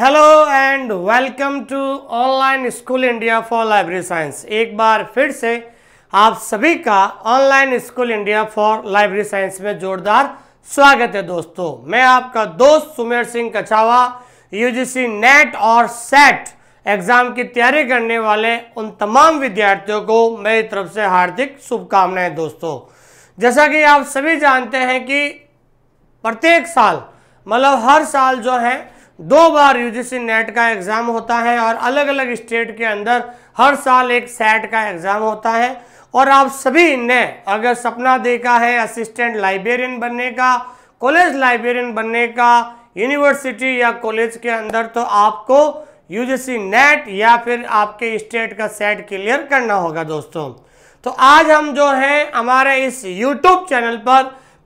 Hello and welcome to online school India for library science एक बार फिर से आप सभी का online school India for library science में जोरदार स्वागत है दोस्तों मैं आपका दोस्त सुमेर सिंह कछावा यूजीसी नेट और सेट एग्जाम की तैयारी करने वाले उन तमाम विद्यार्थियों को मेरी तरफ से हार्दिक शुभकामनाएं दोस्तों जैसा कि आप सभी जानते हैं कि प्रत्येक साल मतलब हर साल जो है दो बार यूजीसी नेट का एग्ज़ाम होता है और अलग अलग स्टेट के अंदर हर साल एक सेट का एग्ज़ाम होता है और आप सभी ने अगर सपना देखा है असिस्टेंट लाइब्रेरियन बनने का कॉलेज लाइब्रेरियन बनने का यूनिवर्सिटी या कॉलेज के अंदर तो आपको यूजीसी नेट या फिर आपके स्टेट का सेट क्लियर करना होगा दोस्तों तो आज हम जो हैं हमारे इस यूट्यूब चैनल पर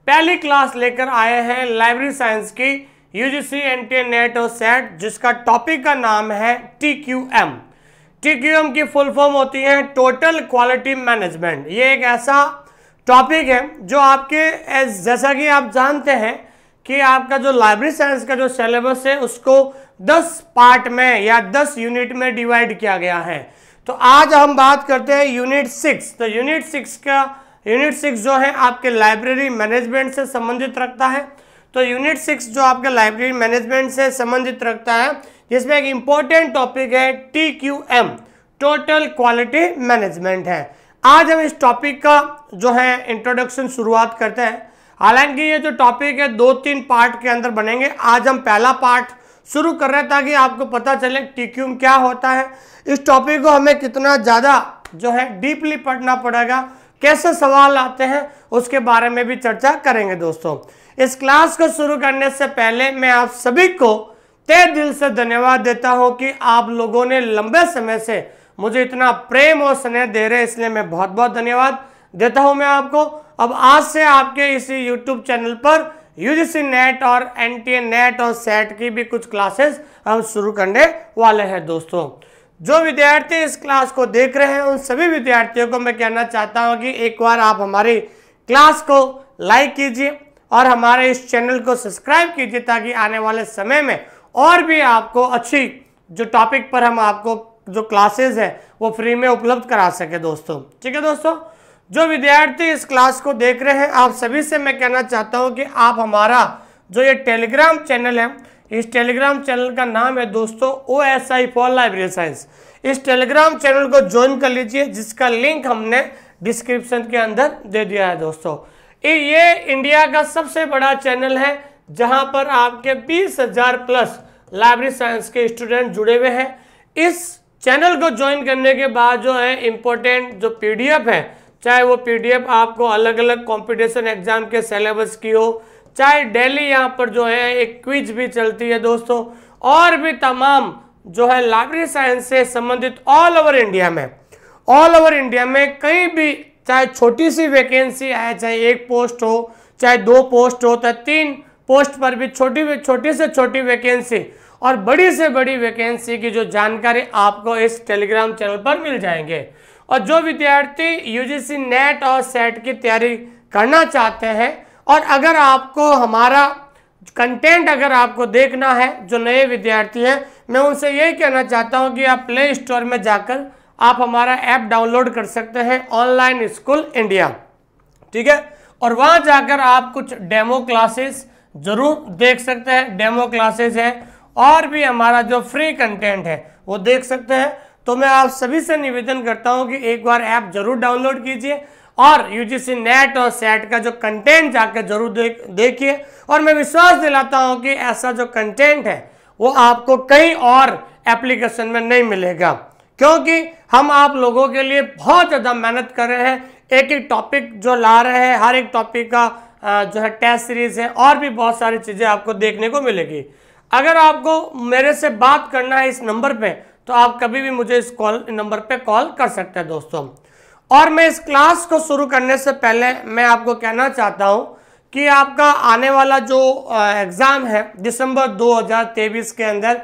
पहली क्लास लेकर आए हैं लाइब्रेरी साइंस की यूजीसी टी नेट और सेट जिसका टॉपिक का नाम है T Q M T Q M की फुल फॉर्म होती है टोटल क्वालिटी मैनेजमेंट ये एक ऐसा टॉपिक है जो आपके जैसा कि आप जानते हैं कि आपका जो लाइब्रेरी साइंस का जो सिलेबस है उसको 10 पार्ट में या 10 यूनिट में डिवाइड किया गया है तो आज हम बात करते हैं यूनिट सिक्स तो यूनिट सिक्स का यूनिट सिक्स जो है आपके लाइब्रेरी मैनेजमेंट से संबंधित रखता है तो यूनिट सिक्स जो आपके लाइब्रेरी मैनेजमेंट से संबंधित रखता है जिसमें एक इंपॉर्टेंट टॉपिक है T Q M total quality management है आज हम इस टॉपिक का जो है इंट्रोडक्शन शुरुआत करते हैं हालांकि ये जो टॉपिक है दो तीन पार्ट के अंदर बनेंगे आज हम पहला पार्ट शुरू कर रहे हैं ताकि आपको पता चले टी क्यू एम क्या होता है इस टॉपिक को हमें कितना ज़्यादा जो है डीपली पढ़ना पड़ेगा कैसे सवाल आते हैं उसके बारे में भी चर्चा करेंगे दोस्तों इस क्लास को शुरू करने से पहले मैं आप सभी को तय दिल से धन्यवाद देता हूं कि आप लोगों ने लंबे समय से मुझे इतना प्रेम और स्नेह दे रहे इसलिए मैं बहुत बहुत धन्यवाद देता हूं मैं आपको अब आज से आपके इसी यूट्यूब चैनल पर यूजीसी नेट और एन नेट और सेट की भी कुछ क्लासेस हम शुरू करने वाले हैं दोस्तों जो विद्यार्थी इस क्लास को देख रहे हैं उन सभी विद्यार्थियों को मैं कहना चाहता हूं कि एक बार आप हमारी क्लास को लाइक कीजिए और हमारे इस चैनल को सब्सक्राइब कीजिए ताकि आने वाले समय में और भी आपको अच्छी जो टॉपिक पर हम आपको जो क्लासेस है वो फ्री में उपलब्ध करा सके दोस्तों ठीक है दोस्तों जो विद्यार्थी इस क्लास को देख रहे हैं आप सभी से मैं कहना चाहता हूँ कि आप हमारा जो ये टेलीग्राम चैनल है इस टेलीग्राम चैनल का नाम है दोस्तों O S I for library science इस टेलीग्राम चैनल को ज्वाइन कर लीजिए जिसका लिंक हमने डिस्क्रिप्शन के अंदर दे दिया है दोस्तों ये इंडिया का सबसे बड़ा चैनल है जहां पर आपके 20,000 प्लस लाइब्रेरी साइंस के स्टूडेंट जुड़े हुए हैं इस चैनल को ज्वाइन करने के बाद जो है इम्पोर्टेंट जो पीडीएफ है चाहे वो पीडीएफ आपको अलग अलग कॉम्पिटिशन एग्जाम के सिलेबस की हो चाहे डेली यहाँ पर जो है एक क्विज भी चलती है दोस्तों और भी तमाम जो है लाइब्रेरी साइंस से संबंधित ऑल ओवर इंडिया में ऑल ओवर इंडिया में कहीं भी चाहे छोटी सी वैकेंसी आए चाहे एक पोस्ट हो चाहे दो पोस्ट हो चाहे तीन पोस्ट पर भी छोटी छोटी से छोटी वैकेंसी और बड़ी से बड़ी वैकेंसी की जो जानकारी आपको इस टेलीग्राम चैनल पर मिल जाएंगे और जो विद्यार्थी यूजीसी नेट और सेट की तैयारी करना चाहते हैं और अगर आपको हमारा कंटेंट अगर आपको देखना है जो नए विद्यार्थी हैं मैं उनसे यही कहना चाहता हूं कि आप प्ले स्टोर में जाकर आप हमारा ऐप डाउनलोड कर सकते हैं ऑनलाइन स्कूल इंडिया ठीक है और वहां जाकर आप कुछ डेमो क्लासेस ज़रूर देख सकते हैं डेमो क्लासेस है और भी हमारा जो फ्री कंटेंट है वो देख सकते हैं तो मैं आप सभी से निवेदन करता हूं कि एक बार ऐप जरूर डाउनलोड कीजिए और यूजीसी नेट और सेट का जो कंटेंट जाकर जरूर देख देखिए और मैं विश्वास दिलाता हूं कि ऐसा जो कंटेंट है वो आपको कहीं और एप्लीकेशन में नहीं मिलेगा क्योंकि हम आप लोगों के लिए बहुत ज़्यादा मेहनत कर रहे हैं एक एक टॉपिक जो ला रहे हैं हर एक टॉपिक का जो है टेस्ट सीरीज है और भी बहुत सारी चीज़ें आपको देखने को मिलेगी अगर आपको मेरे से बात करना है इस नंबर पे तो आप कभी भी मुझे इस कॉल नंबर पे कॉल कर सकते हैं दोस्तों और मैं इस क्लास को शुरू करने से पहले मैं आपको कहना चाहता हूँ कि आपका आने वाला जो एग्ज़ाम है दिसंबर 2023 के अंदर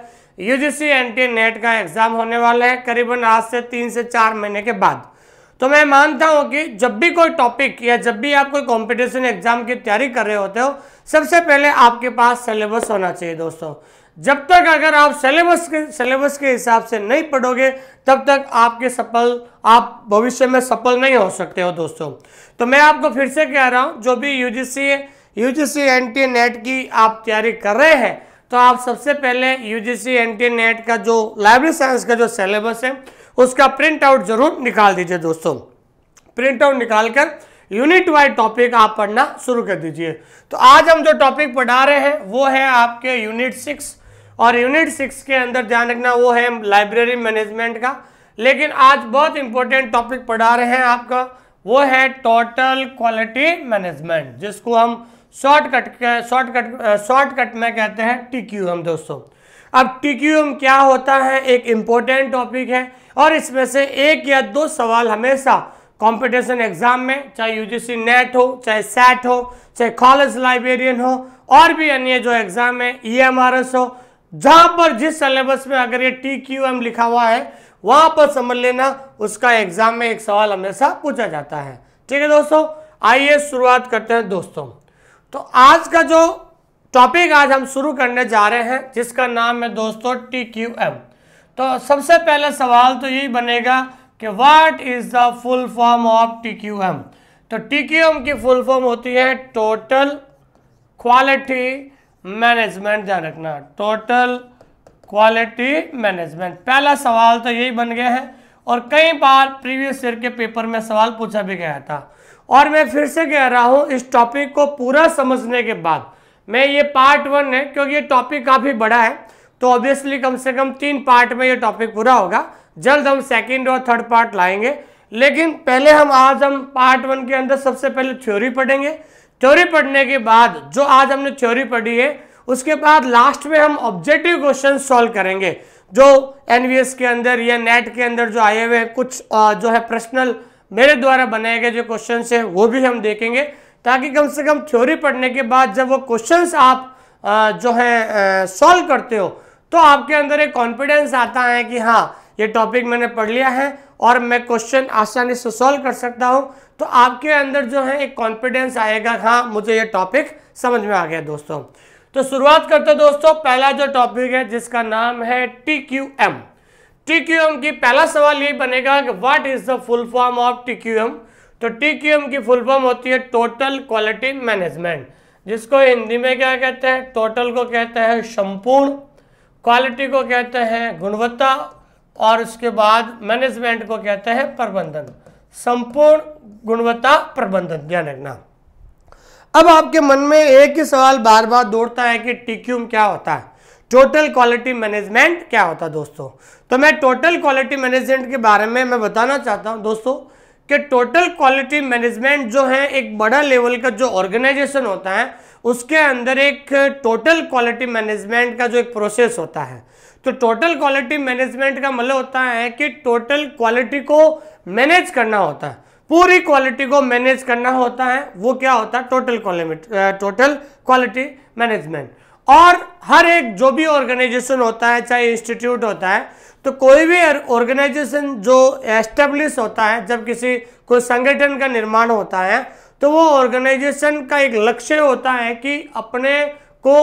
यूजीसी टी नेट का एग्जाम होने वाला है करीबन आज से तीन से चार महीने के बाद तो मैं मानता हूं कि जब भी कोई टॉपिक या जब भी आप कोई कॉम्पिटिशन एग्जाम की तैयारी कर रहे होते हो सबसे पहले आपके पास सिलेबस होना चाहिए दोस्तों जब तक अगर आप सिलेबस के सिलेबस के हिसाब से नहीं पढ़ोगे तब तक आपके सफल आप भविष्य में सफल नहीं हो सकते हो दोस्तों तो मैं आपको फिर से कह रहा हूँ जो भी यूजीसी यूजीसी टी नेट की आप तैयारी कर रहे हैं तो आप सबसे पहले यूजीसी टी नेट का जो लाइब्रेरी साइंस का जो सिलेबस है उसका प्रिंट आउट जरूर निकाल दीजिए दोस्तों प्रिंट आउट निकाल कर यूनिट वाइज टॉपिक आप पढ़ना शुरू कर दीजिए तो आज हम जो टॉपिक पढ़ा रहे हैं वो है आपके यूनिट सिक्स और यूनिट सिक्स के अंदर ध्यान रखना वो है लाइब्रेरी मैनेजमेंट का लेकिन आज बहुत इंपॉर्टेंट टॉपिक पढ़ा रहे हैं आपका वो है टोटल क्वालिटी मैनेजमेंट जिसको हम शॉर्टकट शॉर्टकट शॉर्टकट में कहते हैं टी एम दोस्तों अब एम क्या होता है एक इम्पोर्टेंट टॉपिक है और इसमें से एक या दो सवाल हमेशा कंपटीशन एग्जाम में चाहे यूजीसी नेट हो चाहे सेट हो चाहे कॉलेज लाइब्रेरियन हो और भी अन्य जो एग्जाम है ईएमआरएस हो जहां पर जिस सिलेबस में अगर ये टी क्यू एम लिखा हुआ है वहां पर समझ लेना उसका एग्जाम में एक सवाल हमेशा पूछा जाता है ठीक है दोस्तों आइए शुरुआत करते हैं दोस्तों तो आज का जो टॉपिक आज हम शुरू करने जा रहे हैं जिसका नाम है दोस्तों टी क्यू एम तो सबसे पहले सवाल तो यही बनेगा कि what is the full form of T Q M तो टी क्यू एम की फुल फॉर्म होती है टोटल क्वालिटी मैनेजमेंट ध्यान रखना टोटल क्वालिटी मैनेजमेंट पहला सवाल तो यही बन गया है और कई बार प्रीवियस ईयर के पेपर में सवाल पूछा भी गया था और मैं फिर से कह रहा हूँ इस टॉपिक को पूरा समझने के बाद मैं ये पार्ट वन है क्योंकि ये टॉपिक काफ़ी बड़ा है तो ऑब्वियसली कम से कम तीन पार्ट में ये टॉपिक पूरा होगा जल्द हम सेकेंड और थर्ड पार्ट लाएंगे लेकिन पहले हम आज हम पार्ट वन के अंदर सबसे पहले थ्योरी पढ़ेंगे थ्योरी पढ़ने के बाद जो आज हमने थ्योरी पढ़ी है उसके बाद लास्ट में हम ऑब्जेक्टिव क्वेश्चन सॉल्व करेंगे जो एनवीएस के अंदर या नेट के अंदर जो आए हुए कुछ जो है पर्सनल मेरे द्वारा बनाए गए जो क्वेश्चन है वो भी हम देखेंगे ताकि कम से कम थ्योरी पढ़ने के बाद जब वो क्वेश्चन आप जो है सॉल्व करते हो तो आपके अंदर एक कॉन्फिडेंस आता है कि हाँ ये टॉपिक मैंने पढ़ लिया है और मैं क्वेश्चन आसानी से सॉल्व कर सकता हूँ तो आपके अंदर जो है एक कॉन्फिडेंस आएगा हाँ मुझे ये टॉपिक समझ में आ गया दोस्तों तो शुरुआत करते दोस्तों पहला जो टॉपिक है जिसका नाम है टी क्यू एम टीक्यूएम की पहला सवाल यही बनेगा कि what is the full form of TQM तो टीक्यूएम की फुल फॉर्म होती है टोटल क्वालिटी मैनेजमेंट जिसको हिंदी में क्या कहते हैं टोटल को कहते हैं संपूर्ण क्वालिटी को कहते हैं गुणवत्ता और उसके बाद मैनेजमेंट को कहते हैं प्रबंधन संपूर्ण गुणवत्ता प्रबंधन ध्यान रखना अब आपके मन में एक ही सवाल बार बार दौड़ता है कि टिक्यूम क्या होता है टोटल क्वालिटी मैनेजमेंट क्या होता है दोस्तों तो मैं टोटल क्वालिटी मैनेजमेंट के बारे में मैं बताना चाहता हूं दोस्तों कि टोटल क्वालिटी मैनेजमेंट जो है एक बड़ा लेवल का जो ऑर्गेनाइजेशन होता है उसके अंदर एक टोटल क्वालिटी मैनेजमेंट का जो एक प्रोसेस होता है तो टोटल क्वालिटी मैनेजमेंट का मतलब होता है कि टोटल क्वालिटी को मैनेज करना होता है पूरी क्वालिटी को मैनेज करना होता है वो क्या होता है total quality total quality management और हर एक जो भी ऑर्गेनाइजेशन होता है चाहे इंस्टीट्यूट होता है तो कोई भी ऑर्गेनाइजेशन जो एस्टेब्लिश होता है जब किसी कोई संगठन का निर्माण होता है तो वो ऑर्गेनाइजेशन का एक लक्ष्य होता है कि अपने को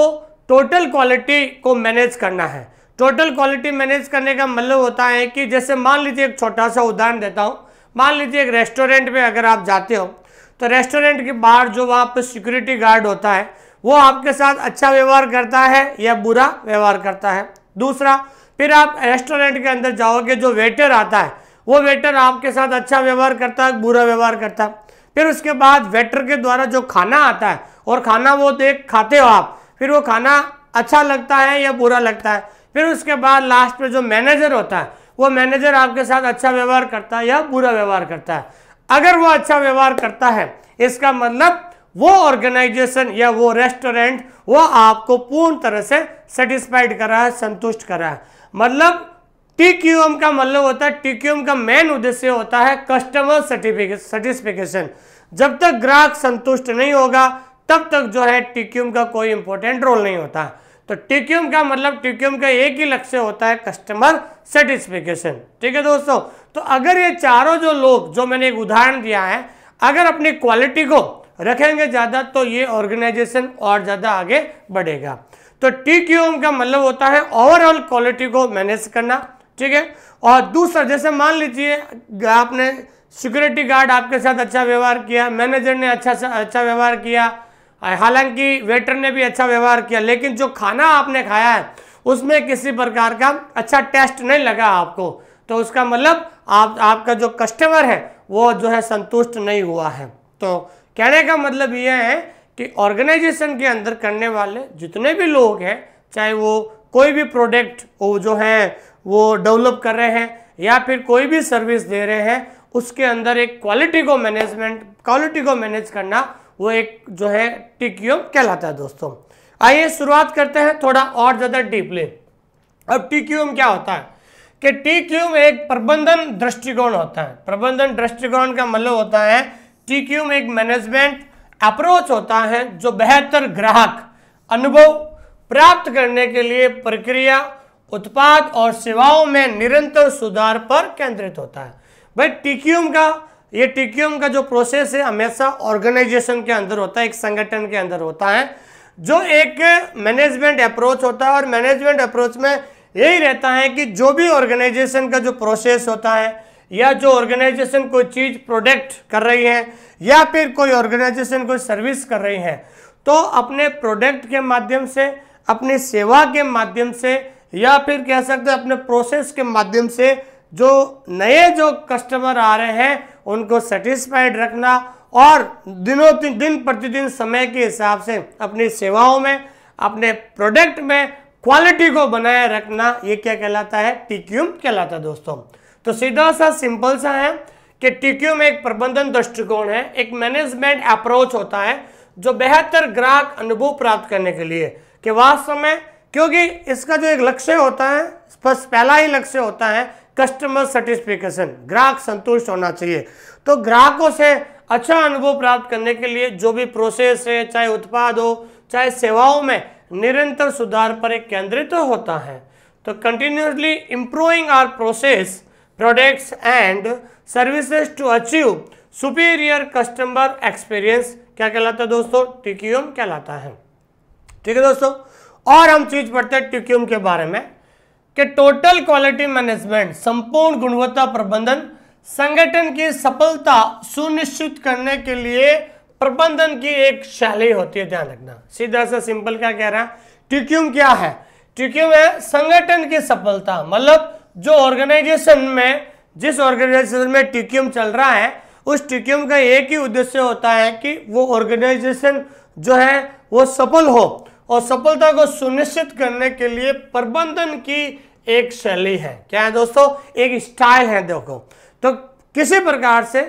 टोटल क्वालिटी को मैनेज करना है टोटल क्वालिटी मैनेज करने का मतलब होता है कि जैसे मान लीजिए एक छोटा सा उदाहरण देता हूँ मान लीजिए एक रेस्टोरेंट में अगर आप जाते हो तो रेस्टोरेंट के बाहर जो वहाँ पर सिक्योरिटी गार्ड होता है वो आपके साथ अच्छा व्यवहार करता है या बुरा व्यवहार करता है दूसरा फिर आप रेस्टोरेंट के अंदर जाओगे जो वेटर आता है वो वेटर आपके साथ अच्छा व्यवहार करता है बुरा व्यवहार करता है फिर उसके बाद वेटर के द्वारा जो खाना आता है और खाना वो देख खाते हो आप फिर वो खाना अच्छा लगता है या बुरा लगता है फिर उसके बाद लास्ट में जो मैनेजर होता है वो मैनेजर आपके साथ अच्छा व्यवहार करता है या बुरा व्यवहार करता है अगर वो अच्छा व्यवहार करता है इसका मतलब वो ऑर्गेनाइजेशन या वो रेस्टोरेंट वो आपको पूर्ण तरह से सेटिस्फाइड करा है संतुष्ट करा है मतलब टीक्यूएम का मतलब होता है टी का मेन उद्देश्य होता है कस्टमर सेटिस्फिकेशन जब तक ग्राहक संतुष्ट नहीं होगा तब तक जो है टी का कोई इंपॉर्टेंट रोल नहीं होता तो टिक्यूम का मतलब टिक्यूम का एक ही लक्ष्य होता है कस्टमर सेटिस्फिकेशन ठीक है दोस्तों तो अगर ये चारों जो लोग जो मैंने एक उदाहरण दिया है अगर अपनी क्वालिटी को रखेंगे ज़्यादा तो ये ऑर्गेनाइजेशन और ज़्यादा आगे बढ़ेगा तो टी का मतलब होता है ओवरऑल क्वालिटी को मैनेज करना ठीक है और दूसरा जैसे मान लीजिए आपने सिक्योरिटी गार्ड आपके साथ अच्छा व्यवहार किया मैनेजर ने अच्छा अच्छा व्यवहार किया हालांकि वेटर ने भी अच्छा व्यवहार किया लेकिन जो खाना आपने खाया है उसमें किसी प्रकार का अच्छा टेस्ट नहीं लगा आपको तो उसका मतलब आप आपका जो कस्टमर है वो जो है संतुष्ट नहीं हुआ है तो कहने का मतलब यह है कि ऑर्गेनाइजेशन के अंदर करने वाले जितने भी लोग हैं चाहे वो कोई भी प्रोडक्ट वो जो है वो डेवलप कर रहे हैं या फिर कोई भी सर्विस दे रहे हैं उसके अंदर एक क्वालिटी को मैनेजमेंट क्वालिटी को मैनेज करना वो एक जो है टिक्यूम कहलाता है दोस्तों आइए शुरुआत करते हैं थोड़ा और ज़्यादा डीपली अब टिक्यूम क्या होता है कि टिक्यूम एक प्रबंधन दृष्टिकोण होता है प्रबंधन दृष्टिकोण का मतलब होता है टीक्यू में एक मैनेजमेंट अप्रोच होता है जो बेहतर ग्राहक अनुभव प्राप्त करने के लिए प्रक्रिया उत्पाद और सेवाओं में निरंतर सुधार पर केंद्रित होता है भाई टिक्यूम का ये टिक्यूम का जो प्रोसेस है हमेशा ऑर्गेनाइजेशन के अंदर होता है एक संगठन के अंदर होता है जो एक मैनेजमेंट अप्रोच होता है और मैनेजमेंट अप्रोच में यही रहता है कि जो भी ऑर्गेनाइजेशन का जो प्रोसेस होता है या जो ऑर्गेनाइजेशन कोई चीज़ प्रोडक्ट कर रही है या फिर कोई ऑर्गेनाइजेशन कोई सर्विस कर रही है तो अपने प्रोडक्ट के माध्यम से अपनी सेवा के माध्यम से या फिर कह सकते हैं अपने प्रोसेस के माध्यम से जो नए जो कस्टमर आ रहे हैं उनको सेटिस्फाइड रखना और दिनों दिन दिन प्रतिदिन समय के हिसाब से अपनी सेवाओं में अपने प्रोडक्ट में क्वालिटी को बनाए रखना ये क्या कहलाता है टिक्यूम कहलाता है दोस्तों तो सीधा सा सिंपल सा है कि टीक्यू में एक प्रबंधन दृष्टिकोण है एक मैनेजमेंट अप्रोच होता है जो बेहतर ग्राहक अनुभव प्राप्त करने के लिए कि वास्तव में क्योंकि इसका जो एक लक्ष्य होता है बस पहला ही लक्ष्य होता है कस्टमर सेटिस्फिकेशन ग्राहक संतुष्ट होना चाहिए तो ग्राहकों से अच्छा अनुभव प्राप्त करने के लिए जो भी प्रोसेस है चाहे उत्पाद हो चाहे सेवाओं में निरंतर सुधार पर एक केंद्रित तो होता है तो continuously improving our process products and services to achieve superior customer experience क्या कहलाता है दोस्तों टिक्यूम कहलाता है ठीक है दोस्तों और हम चीज पढ़ते हैं टिक्यूम के बारे में कि टोटल क्वालिटी मैनेजमेंट संपूर्ण गुणवत्ता प्रबंधन संगठन की सफलता सुनिश्चित करने के लिए प्रबंधन की एक शैली होती है ध्यान रखना सीधा सा सिंपल क्या कह रहा है टिक्यूम क्या है टिक्यूम है संगठन की सफलता मतलब जो ऑर्गेनाइजेशन में जिस ऑर्गेनाइजेशन में टिक्यूम चल रहा है उस टिक्यूम का एक ही उद्देश्य होता है कि वो ऑर्गेनाइजेशन जो है वो सफल हो और सफलता को सुनिश्चित करने के लिए प्रबंधन की एक शैली है क्या है दोस्तों एक स्टाइल है देखो तो किसी प्रकार से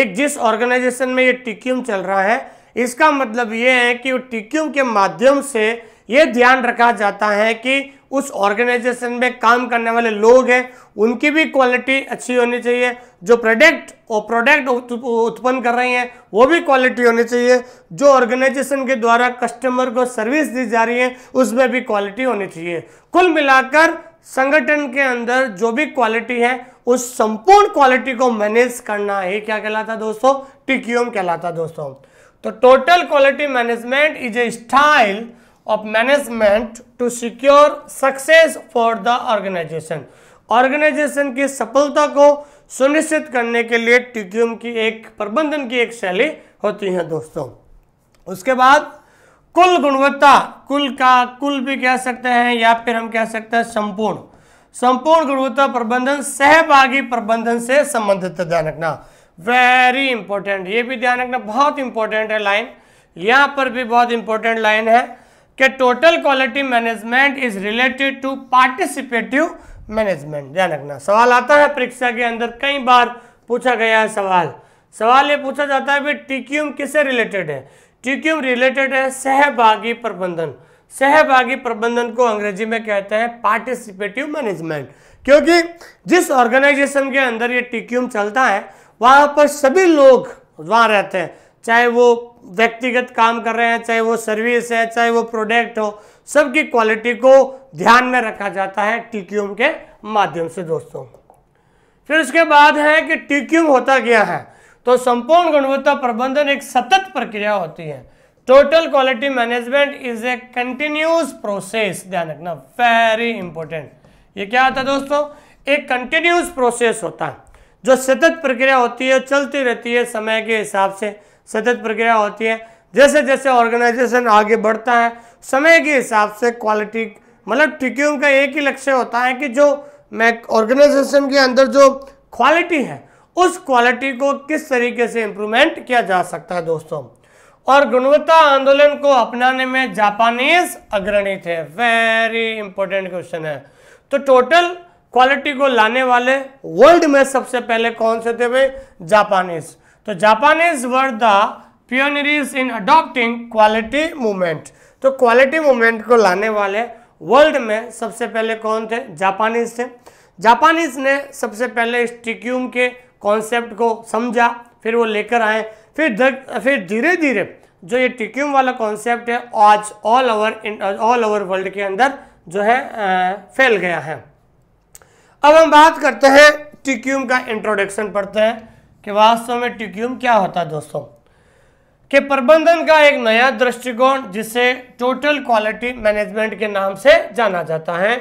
एक जिस ऑर्गेनाइजेशन में ये टिक्यूम चल रहा है इसका मतलब ये है कि टिक्यूम के माध्यम से ये ध्यान रखा जाता है कि उस ऑर्गेनाइजेशन में काम करने वाले लोग हैं उनकी भी क्वालिटी अच्छी होनी चाहिए जो प्रोडक्ट और प्रोडक्ट उत्पन्न कर रहे हैं वो भी क्वालिटी होनी चाहिए जो ऑर्गेनाइजेशन के द्वारा कस्टमर को सर्विस दी जा रही है उसमें भी क्वालिटी होनी चाहिए कुल मिलाकर संगठन के अंदर जो भी क्वालिटी है उस संपूर्ण क्वालिटी को मैनेज करना ही क्या कहलाता दोस्तों टिक्यूम कहलाता दोस्तों तो total quality management is a style of management to secure success for the organization organization की सफलता को सुनिश्चित करने के लिए टिक्यूम की एक प्रबंधन की एक शैली होती है दोस्तों उसके बाद कुल गुणवत्ता कुल का कुल भी कह सकते हैं या फिर हम कह सकते हैं संपूर्ण संपूर्ण गुणवत्ता प्रबंधन सहभागी प्रबंधन से संबंधित ध्यान रखना वेरी इंपॉर्टेंट ये भी ध्यान रखना बहुत इंपॉर्टेंट है लाइन यहाँ पर भी बहुत इंपॉर्टेंट लाइन है कि total quality management is related to participative management ध्यान रखना सवाल आता है परीक्षा के अंदर कई बार पूछा गया है सवाल सवाल ये पूछा जाता है टिक्यूम टीक्यूम किससे रिलेटेड है टीक्यूम रिलेटेड है सहभागी प्रबंधन सहभागी प्रबंधन को अंग्रेजी में कहते हैं पार्टिसिपेटिव मैनेजमेंट क्योंकि जिस ऑर्गेनाइजेशन के अंदर ये टीक्यूम चलता है वहां पर सभी लोग वहां रहते हैं चाहे वो व्यक्तिगत काम कर रहे हैं चाहे वो सर्विस है चाहे वो प्रोडक्ट हो सबकी क्वालिटी को ध्यान में रखा जाता है टीक्यूम के माध्यम से दोस्तों फिर उसके बाद है कि टीक्यूम होता क्या है तो संपूर्ण गुणवत्ता प्रबंधन एक सतत प्रक्रिया होती है total quality management is a continuous process ध्यान रखना वेरी इंपॉर्टेंट ये क्या होता है दोस्तों एक कंटिन्यूस प्रोसेस होता है जो सतत प्रक्रिया होती है चलती रहती है समय के हिसाब से सतत प्रक्रिया होती है जैसे जैसे ऑर्गेनाइजेशन आगे बढ़ता है समय के हिसाब से क्वालिटी मतलब टिक्यूम का एक ही लक्ष्य होता है कि जो मैं ऑर्गेनाइजेशन के अंदर जो क्वालिटी है उस क्वालिटी को किस तरीके से इम्प्रूवमेंट किया जा सकता है दोस्तों और गुणवत्ता आंदोलन को अपनाने में जापानीज अग्रणी थे वेरी इंपॉर्टेंट क्वेश्चन है तो टोटल क्वालिटी को लाने वाले वर्ल्ड में सबसे पहले कौन से थे भाई जापानीज तो Japanese were the pioneers in adopting quality movement तो क्वालिटी मूवमेंट को लाने वाले वर्ल्ड में सबसे पहले कौन थे जापानीज थे जापानीज ने सबसे पहले इस टिक्यूम के कॉन्सेप्ट को समझा फिर वो लेकर आए फिर दर, फिर धीरे धीरे जो ये टिक्यूम वाला कॉन्सेप्ट है आज all over all over world के अंदर जो है आ, फैल गया है अब हम बात करते हैं टिक्यूम का इंट्रोडक्शन पढ़ते हैं कि वास्तव में टिक्यूम क्या होता है दोस्तों कि प्रबंधन का एक नया दृष्टिकोण जिसे टोटल क्वालिटी मैनेजमेंट के नाम से जाना जाता है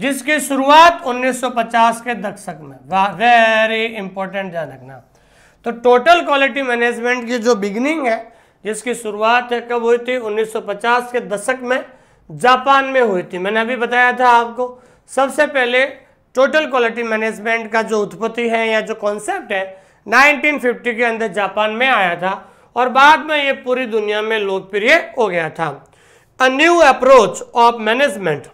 जिसकी शुरुआत 1950 के दशक में वेरी इंपॉर्टेंट ध्यान रखना तो टोटल क्वालिटी मैनेजमेंट की जो बिगिनिंग है जिसकी शुरुआत है कब हुई थी 1950 के दशक में जापान में हुई थी मैंने अभी बताया था आपको सबसे पहले टोटल क्वालिटी मैनेजमेंट का जो उत्पत्ति है या जो कॉन्सेप्ट है 1950 के अंदर जापान में आया था और बाद में ये पूरी दुनिया में लोकप्रिय हो गया था a new approach of management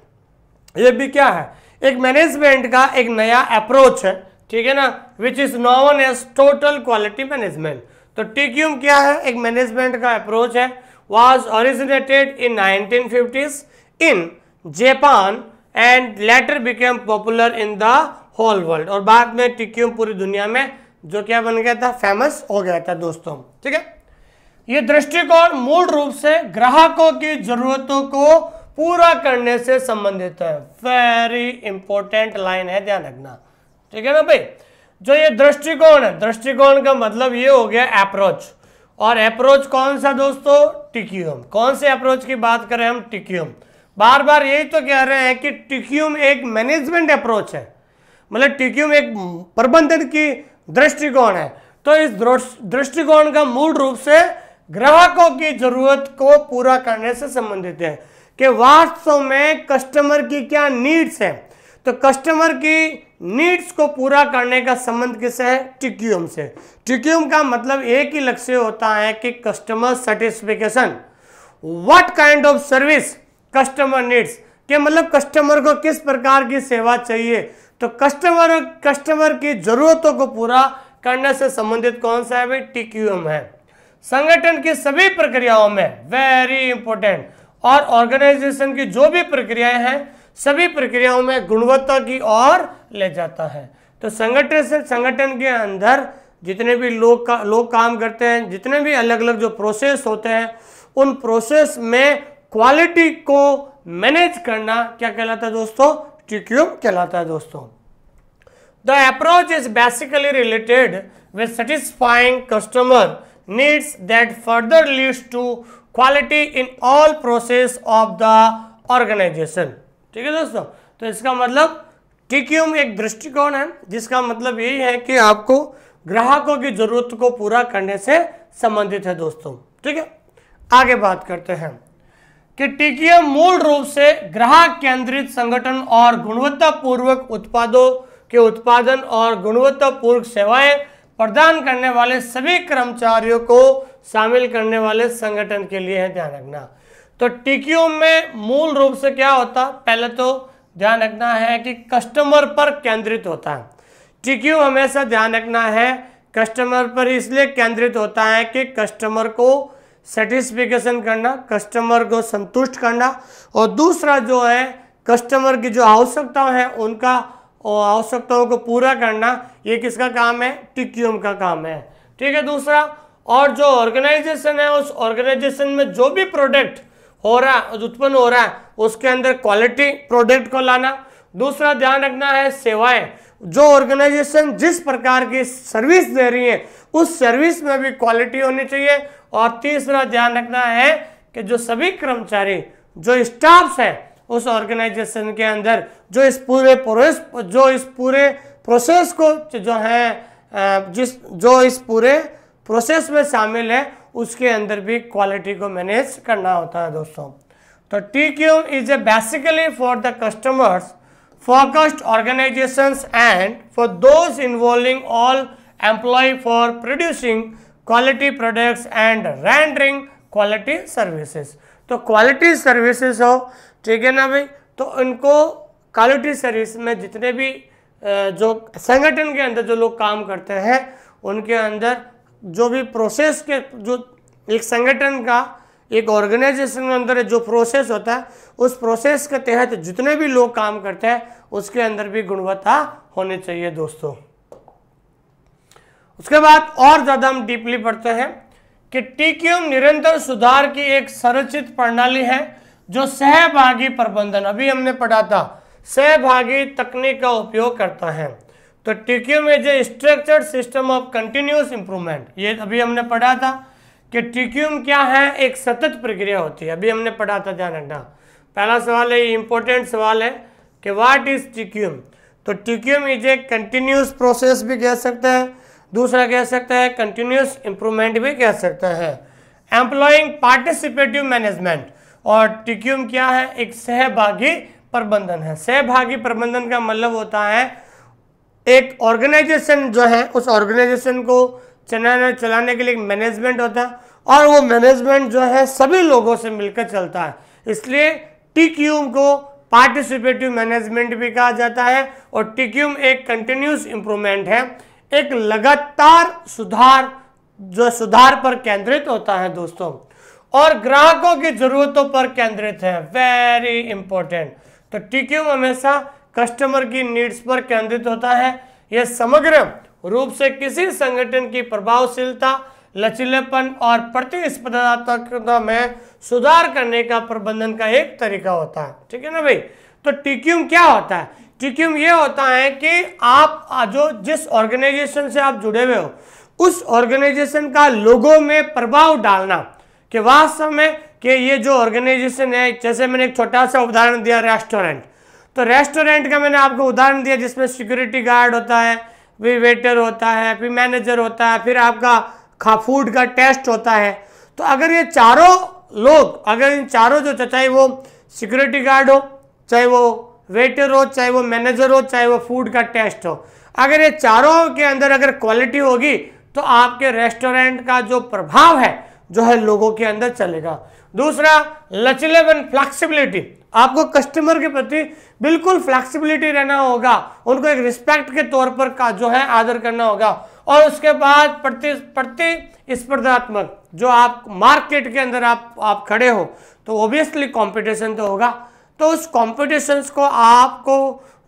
ये भी क्या है एक मैनेजमेंट का एक नया अप्रोच है ठीक है ना which is known as total quality management तो टिक्यूम क्या है एक मैनेजमेंट का अप्रोच है was originated in 1950s in Japan and later became popular in the whole world और बाद में टिक्यूम पूरी दुनिया में जो क्या बन गया था फेमस हो गया था दोस्तों ठीक है ये दृष्टिकोण मूल रूप से ग्राहकों की जरूरतों को पूरा करने से संबंधित है वेरी इंपॉर्टेंट लाइन है ध्यान रखना ठीक है ना भाई जो ये दृष्टिकोण है दृष्टिकोण का मतलब ये हो गया अप्रोच और अप्रोच कौन सा दोस्तों टिक्यूम कौन से अप्रोच की बात करें हम टिक्यूम बार बार यही तो कह रहे हैं कि टिक्यूम एक मैनेजमेंट अप्रोच है मतलब टिक्यूम एक प्रबंधन की दृष्टिकोण है तो इस दृष्टिकोण का मूल रूप से ग्राहकों की जरूरत को पूरा करने से संबंधित है कि वास्तव में कस्टमर की क्या नीड्स है तो कस्टमर की नीड्स को पूरा करने का संबंध किससे है टिक्यूम से टिक्यूम का मतलब एक ही लक्ष्य होता है कि customer satisfaction what kind of service customer needs के मतलब कस्टमर को किस प्रकार की सेवा चाहिए तो कस्टमर कस्टमर की जरूरतों को पूरा करने से संबंधित कौन सा है भाई टीक्यूएम है संगठन की सभी प्रक्रियाओं में वेरी इंपॉर्टेंट और ऑर्गेनाइजेशन की जो भी प्रक्रियाएं हैं सभी प्रक्रियाओं में गुणवत्ता की ओर ले जाता है तो संगठन से संगठन के अंदर जितने भी लोग का लोग काम करते हैं जितने भी अलग अलग जो प्रोसेस होते हैं उन प्रोसेस में क्वालिटी को मैनेज करना क्या कहलाता है दोस्तों ट्यूक्यूब कहलाता है दोस्तों the approach is basically related with satisfying customer needs that further leads to quality in all process of the organization ठीक है दोस्तों तो इसका मतलब टिक्यूम एक दृष्टिकोण है जिसका मतलब यही है कि आपको ग्राहकों की जरूरत को पूरा करने से संबंधित है दोस्तों ठीक है आगे बात करते हैं कि टीकीएम मूल रूप से ग्राहक केंद्रित संगठन और गुणवत्तापूर्वक उत्पादों के उत्पादन और गुणवत्तापूर्वक सेवाएं प्रदान करने वाले सभी कर्मचारियों को शामिल करने वाले संगठन के लिए है ध्यान रखना तो टिकियो में मूल रूप से क्या होता पहले तो ध्यान रखना है कि कस्टमर पर केंद्रित होता है टिकियो हमेशा ध्यान रखना है कस्टमर पर इसलिए केंद्रित होता है कि कस्टमर को सेटिस्फिकेशन करना कस्टमर को संतुष्ट करना और दूसरा जो है कस्टमर की जो आवश्यकताएं हैं उनका आवश्यकताओं को पूरा करना ये किसका काम है टिक्यूम का काम है ठीक है दूसरा और जो ऑर्गेनाइजेशन है उस ऑर्गेनाइजेशन में जो भी प्रोडक्ट हो रहा है उत्पन्न हो रहा है उसके अंदर क्वालिटी प्रोडक्ट को लाना दूसरा ध्यान रखना है सेवाएं जो ऑर्गेनाइजेशन जिस प्रकार की सर्विस दे रही है उस सर्विस में भी क्वालिटी होनी चाहिए और तीसरा ध्यान रखना है कि जो सभी कर्मचारी जो स्टाफ्स हैं उस ऑर्गेनाइजेशन के अंदर जो इस पूरे प्रोसेस जो इस पूरे प्रोसेस को जो है जिस जो इस पूरे प्रोसेस में शामिल है उसके अंदर भी क्वालिटी को मैनेज करना होता है दोस्तों तो T Q is a basically for the customers focused organizations and for those involving all employee for producing quality products and rendering quality services तो क्वालिटी सर्विसेज हो ठीक है ना भाई तो उनको क्वालिटी सर्विस में जितने भी जो संगठन के अंदर जो लोग काम करते हैं उनके अंदर जो भी प्रोसेस के जो एक संगठन का एक ऑर्गेनाइजेशन के अंदर जो प्रोसेस होता है उस प्रोसेस के तहत जितने भी लोग काम करते हैं उसके अंदर भी गुणवत्ता होनी चाहिए दोस्तों उसके बाद और ज़्यादा हम डीपली पढ़ते हैं कि टीक्यूम निरंतर सुधार की एक संरचित प्रणाली है जो सहभागी प्रबंधन अभी हमने पढ़ा था सहभागी तकनीक का उपयोग करता है तो TQM is a structured system of continuous improvement ये अभी हमने पढ़ा था कि टीक्यूम क्या है एक सतत प्रक्रिया होती है अभी हमने पढ़ा था ध्यान रखना पहला सवाल है ये इंपॉर्टेंट सवाल है कि वाट इज टिक्यूम तो TQM is a continuous process भी कह सकते हैं दूसरा कह सकता है कंटिन्यूस इंप्रूवमेंट भी कह सकता है एम्प्लॉइंग पार्टिसिपेटिव मैनेजमेंट और टिक्यूम क्या है एक सहभागी प्रबंधन है सहभागी प्रबंधन का मतलब होता है एक ऑर्गेनाइजेशन जो है उस ऑर्गेनाइजेशन को चलाने चलाने के लिए मैनेजमेंट होता है और वो मैनेजमेंट जो है सभी लोगों से मिलकर चलता है इसलिए टिक्यूम को पार्टिसिपेटिव मैनेजमेंट भी कहा जाता है और टिक्यूम एक कंटिन्यूस इंप्रूवमेंट है एक लगातार सुधार जो सुधार पर केंद्रित होता है दोस्तों और ग्राहकों की जरूरतों पर केंद्रित है वेरी इंपॉर्टेंट तो टीक्यू हमेशा कस्टमर की नीड्स पर केंद्रित होता है यह समग्र रूप से किसी संगठन की प्रभावशीलता लचीलेपन और प्रतिस्पर्धात्मकता में सुधार करने का प्रबंधन का एक तरीका होता है ठीक है ना भाई तो टीक्यूम क्या होता है ट्रिक्यूम ये होता है कि आप जो जिस ऑर्गेनाइजेशन से आप जुड़े हुए हो उस ऑर्गेनाइजेशन का लोगों में प्रभाव डालना कि वास्तव में कि ये जो ऑर्गेनाइजेशन है जैसे मैंने एक छोटा सा उदाहरण दिया रेस्टोरेंट तो रेस्टोरेंट का मैंने आपको उदाहरण दिया जिसमें सिक्योरिटी गार्ड होता है फिर वेटर होता है फिर मैनेजर होता है फिर आपका खा फूड का टेस्ट होता है तो अगर ये चारों लोग अगर इन चारों जो चाहे वो सिक्योरिटी गार्ड हो चाहे वो वेटर हो चाहे वो मैनेजर हो चाहे वो फूड का टेस्ट हो अगर ये चारों के अंदर अगर क्वालिटी होगी तो आपके रेस्टोरेंट का जो प्रभाव है जो है लोगों के अंदर चलेगा दूसरा लचीलेपन फ्लैक्सीबिलिटी आपको कस्टमर के प्रति बिल्कुल फ्लैक्सीबिलिटी रहना होगा उनको एक रिस्पेक्ट के तौर पर का जो है आदर करना होगा और उसके बाद प्रति प्रति स्पर्धात्मक जो आप मार्केट के अंदर आप आप खड़े हो तो ओबियसली कंपटीशन तो होगा तो उस कॉम्पिटिशन्स को आपको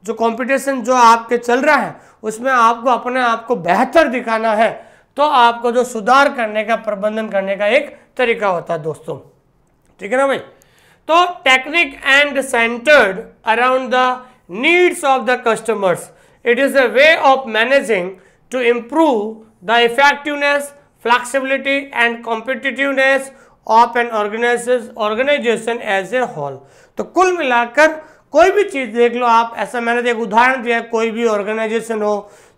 जो कॉम्पिटिशन जो आपके चल रहा है उसमें आपको अपने आप को बेहतर दिखाना है तो आपको जो सुधार करने का प्रबंधन करने का एक तरीका होता है दोस्तों ठीक है ना भाई तो technique and centered around the needs of the customers it is a way of managing to improve the effectiveness flexibility and competitiveness of an organization organization as a whole तो कुल मिलाकर कोई भी चीज़ देख लो आप ऐसा मैंने एक उदाहरण दिया कोई भी ऑर्गेनाइजेशन हो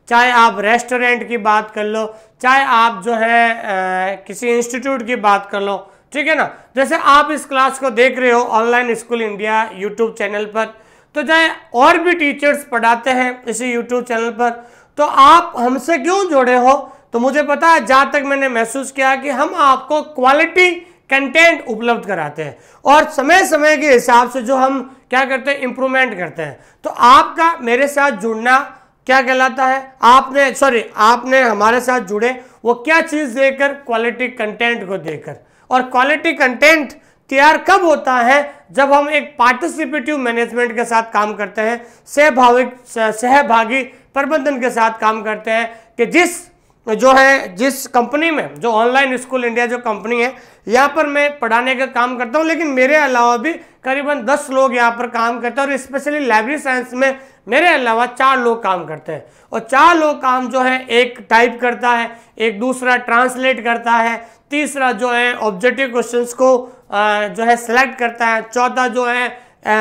चाहे आप रेस्टोरेंट की बात कर लो चाहे आप जो है आ, किसी इंस्टीट्यूट की बात कर लो ठीक है ना जैसे आप इस क्लास को देख रहे हो online school India YouTube channel पर तो चाहे और भी टीचर्स पढ़ाते हैं इसी यूट्यूब चैनल पर तो आप हमसे क्यों जुड़े हो तो मुझे पता है जहाँ तक मैंने महसूस किया कि हम आपको क्वालिटी कंटेंट उपलब्ध कराते हैं और समय समय के हिसाब से जो हम क्या करते हैं इंप्रूवमेंट करते हैं तो आपका मेरे साथ जुड़ना क्या कहलाता है आपने सॉरी आपने हमारे साथ जुड़े वो क्या चीज़ देकर क्वालिटी कंटेंट को देकर और क्वालिटी कंटेंट तैयार कब होता है जब हम एक पार्टिसिपेटिव मैनेजमेंट के साथ काम करते हैं सहभाविक सहभागी प्रबंधन के साथ काम करते हैं कि जिस जो है जिस कंपनी में जो ऑनलाइन स्कूल इंडिया जो कंपनी है यहाँ पर मैं पढ़ाने का काम करता हूँ लेकिन मेरे अलावा भी करीबन दस लोग यहाँ पर काम करते हैं और स्पेशली लाइब्रेरी साइंस में मेरे अलावा चार लोग काम करते हैं और चार लोग काम जो है एक टाइप करता है एक दूसरा ट्रांसलेट करता है तीसरा जो है ऑब्जेक्टिव क्वेश्चंस को जो है सेलेक्ट करता है चौथा जो है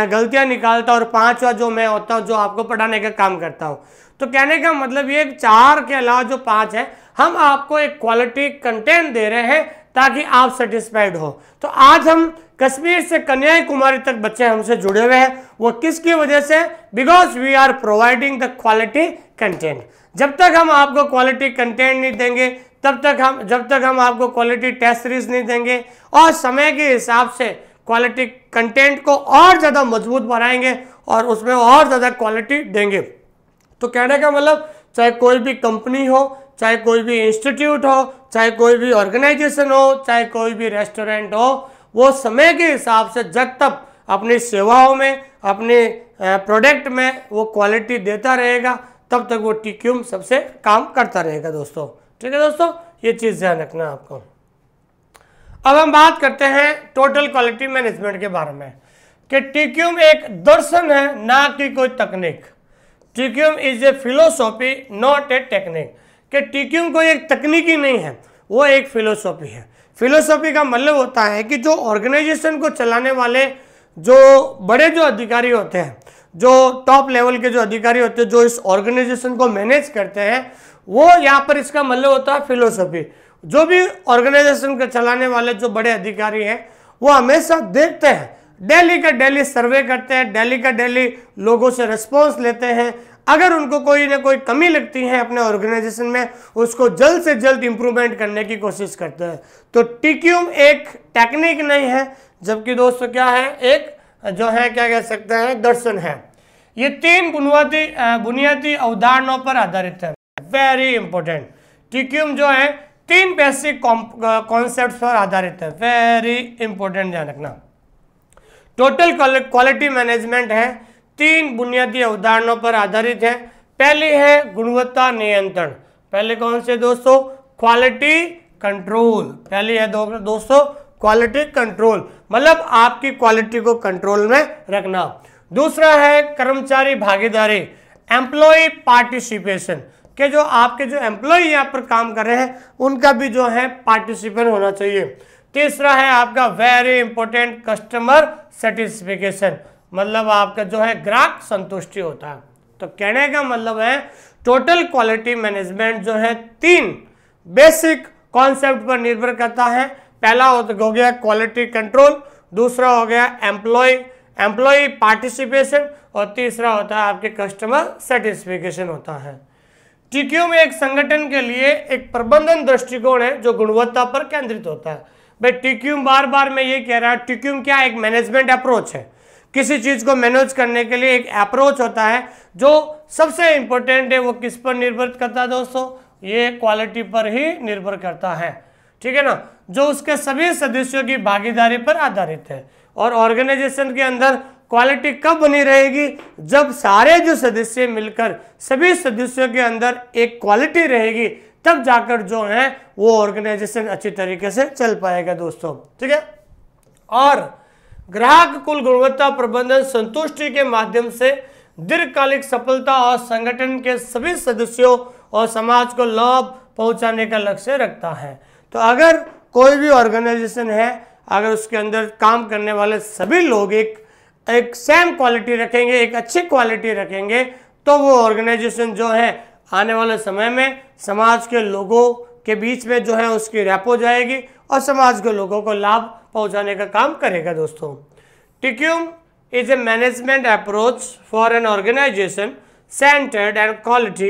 गलतियां निकालता है और पांचवा जो मैं होता हूँ जो आपको पढ़ाने का काम करता हूँ तो कहने का मतलब ये चार के अलावा जो पांच है हम आपको एक क्वालिटी कंटेंट दे रहे हैं ताकि आप सेटिस्फाइड हो तो आज हम कश्मीर से कन्याकुमारी तक बच्चे हमसे जुड़े हुए हैं वो किसकी वजह से because we are providing the quality content जब तक हम आपको क्वालिटी कंटेंट नहीं देंगे तब तक हम जब तक हम आपको क्वालिटी टेस्ट सीरीज नहीं देंगे और समय के हिसाब से क्वालिटी कंटेंट को और ज़्यादा मजबूत बनाएंगे और उसमें और ज़्यादा क्वालिटी देंगे तो कहने का मतलब चाहे कोई भी कंपनी हो चाहे कोई भी इंस्टीट्यूट हो चाहे कोई भी ऑर्गेनाइजेशन हो चाहे कोई भी रेस्टोरेंट हो वो समय के हिसाब से जब तक अपनी सेवाओं में अपने प्रोडक्ट में वो क्वालिटी देता रहेगा तब तक वो टिक्यूम सबसे काम करता रहेगा दोस्तों ठीक है दोस्तों ये चीज़ ध्यान रखना आपको अब हम बात करते हैं टोटल क्वालिटी मैनेजमेंट के बारे में कि टिक्यूम एक दर्शन है ना कि कोई तकनीक TQM is a philosophy not a technique कि टीकिंग कोई एक तकनीकी नहीं है वो एक फिलोसॉफी है फिलोसॉफी का मतलब होता है कि जो ऑर्गेनाइजेशन को चलाने वाले जो बड़े जो अधिकारी होते हैं जो टॉप लेवल के जो अधिकारी होते हैं जो इस ऑर्गेनाइजेशन को मैनेज करते हैं वो यहाँ पर इसका मतलब होता है फिलोसॉफी जो भी ऑर्गेनाइजेशन के चलाने वाले जो बड़े अधिकारी हैं वो हमेशा देखते हैं डेली का डेली सर्वे करते हैं डेली का डेली लोगों से रिस्पॉन्स लेते हैं अगर उनको कोई ना कोई कमी लगती है अपने ऑर्गेनाइजेशन में उसको जल्द से जल्द इंप्रूवमेंट करने की कोशिश करते हैं तो टिक्यूम एक टेक्निक नहीं है जबकि दोस्तों क्या है एक जो है क्या कह सकते हैं दर्शन है ये तीन बुनियादी बुनियादी अवधारणों पर आधारित है वेरी इंपॉर्टेंट टिक्यूम जो है तीन बेसिक कॉन्सेप्ट पर आधारित है वेरी इंपॉर्टेंट ध्यान रखना टोटल क्वालिटी मैनेजमेंट है तीन बुनियादी अवधारणों पर आधारित है पहली है गुणवत्ता नियंत्रण पहले कौन से दोस्तों क्वालिटी कंट्रोल पहली है दोस्तों क्वालिटी कंट्रोल मतलब आपकी क्वालिटी को कंट्रोल में रखना दूसरा है कर्मचारी भागीदारी एम्प्लॉय पार्टिसिपेशन के जो आपके जो एम्प्लॉय यहाँ पर काम कर रहे हैं उनका भी जो है पार्टिसिपेट होना चाहिए तीसरा है आपका वेरी इंपॉर्टेंट कस्टमर सेटिस्फिकेशन मतलब आपका जो है ग्राहक संतुष्टि होता है तो कहने का मतलब है टोटल क्वालिटी मैनेजमेंट जो है तीन बेसिक कॉन्सेप्ट पर निर्भर करता है पहला हो तो गया क्वालिटी कंट्रोल दूसरा हो गया एम्प्लॉय एम्प्लॉय पार्टिसिपेशन और तीसरा होता है आपके कस्टमर सेटिस्फिकेशन होता है टीक्यू में एक संगठन के लिए एक प्रबंधन दृष्टिकोण है जो गुणवत्ता पर केंद्रित होता है भाई टीक्यूम बार बार मैं ये कह रहा हूँ टीक्यूम क्या एक मैनेजमेंट अप्रोच है किसी चीज़ को मैनेज करने के लिए एक अप्रोच होता है जो सबसे इंपॉर्टेंट है वो किस पर निर्भर करता है दोस्तों ये क्वालिटी पर ही निर्भर करता है ठीक है ना जो उसके सभी सदस्यों की भागीदारी पर आधारित है और ऑर्गेनाइजेशन के अंदर क्वालिटी कब बनी रहेगी जब सारे जो सदस्य मिलकर सभी सदस्यों के अंदर एक क्वालिटी रहेगी तब जाकर जो है वो ऑर्गेनाइजेशन अच्छी तरीके से चल पाएगा दोस्तों ठीक है और ग्राहक कुल गुणवत्ता प्रबंधन संतुष्टि के माध्यम से दीर्घकालिक सफलता और संगठन के सभी सदस्यों और समाज को लाभ पहुंचाने का लक्ष्य रखता है तो अगर कोई भी ऑर्गेनाइजेशन है अगर उसके अंदर काम करने वाले सभी लोग एक एक सेम क्वालिटी रखेंगे एक अच्छी क्वालिटी रखेंगे तो वो ऑर्गेनाइजेशन जो है आने वाले समय में समाज के लोगों के बीच में जो है उसकी रैपो जाएगी और समाज के लोगों को लाभ पहुंचाने का काम करेगा दोस्तों TQM is a management approach for an organization centered and quality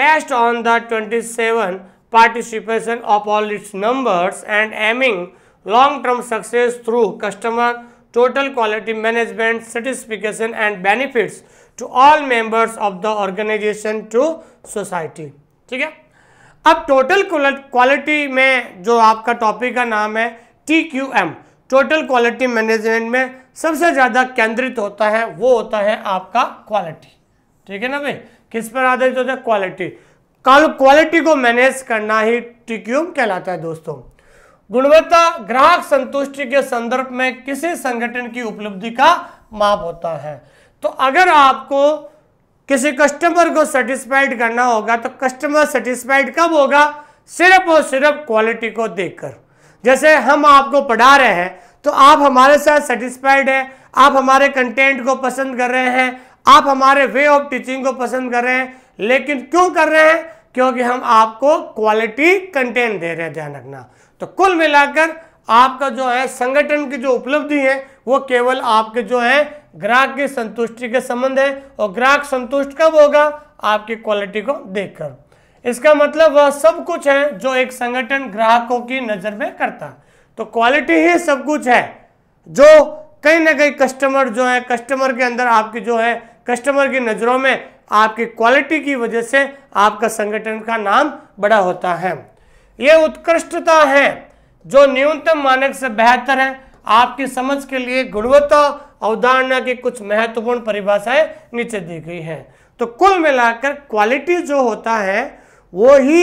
best on the twenty seven participation of all its number and aiming long term success through customer total quality management satisfaction and benefits to all members of the organization to society ठीक है अब total quality में जो आपका topic का नाम है T Q M total quality management में सबसे ज़्यादा केंद्रित होता है वो होता है आपका क्वालिटी ठीक है ना भाई किस पर आधारित होता है क्वालिटी कल क्वालिटी को मैनेज करना ही टिक्यूम कहलाता है दोस्तों गुणवत्ता ग्राहक संतुष्टि के संदर्भ में किसी संगठन की उपलब्धि का माप होता है तो अगर आपको किसी कस्टमर को सेटिस्फाइड करना होगा तो कस्टमर सेटिस्फाइड कब होगा सिर्फ और सिर्फ क्वालिटी को देखकर जैसे हम आपको पढ़ा रहे हैं तो आप हमारे साथ सेटिस्फाइड हैं आप हमारे कंटेंट को पसंद कर रहे हैं आप हमारे वे ऑफ टीचिंग को पसंद कर रहे हैं लेकिन क्यों कर रहे हैं क्योंकि हम आपको क्वालिटी कंटेंट दे रहे हैं ध्यान रखना तो कुल मिलाकर आपका जो है संगठन की जो उपलब्धि है वो केवल आपके जो है ग्राहक की संतुष्टि के संबंध है और ग्राहक संतुष्ट कब होगा आपकी क्वालिटी को देखकर इसका मतलब वह सब कुछ है जो एक संगठन ग्राहकों की नज़र में करता तो क्वालिटी ही सब कुछ है जो कहीं ना कहीं कस्टमर जो है कस्टमर के अंदर आपकी जो है कस्टमर की नज़रों में आपकी क्वालिटी की वजह से आपका संगठन का नाम बड़ा होता है ये उत्कृष्टता है जो न्यूनतम मानक से बेहतर है आपकी समझ के लिए गुणवत्ता अवधारणा की कुछ महत्वपूर्ण परिभाषाएं नीचे दी गई हैं तो कुल मिलाकर क्वालिटी जो होता है वो ही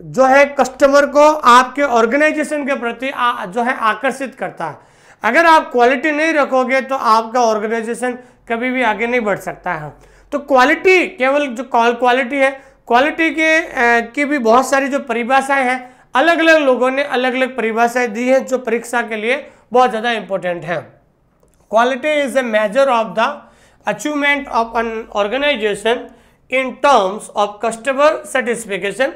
जो है कस्टमर को आपके ऑर्गेनाइजेशन के प्रति आ, जो है आकर्षित करता है अगर आप क्वालिटी नहीं रखोगे तो आपका ऑर्गेनाइजेशन कभी भी आगे नहीं बढ़ सकता है तो क्वालिटी केवल जो क्वालिटी है क्वालिटी के की भी बहुत सारी जो परिभाषाएं हैं अलग अलग लोगों ने अलग अलग परिभाषाएं दी हैं जो परीक्षा के लिए बहुत ज़्यादा इंपॉर्टेंट हैं quality is a major of the achievement of an organization in terms of customer satisfaction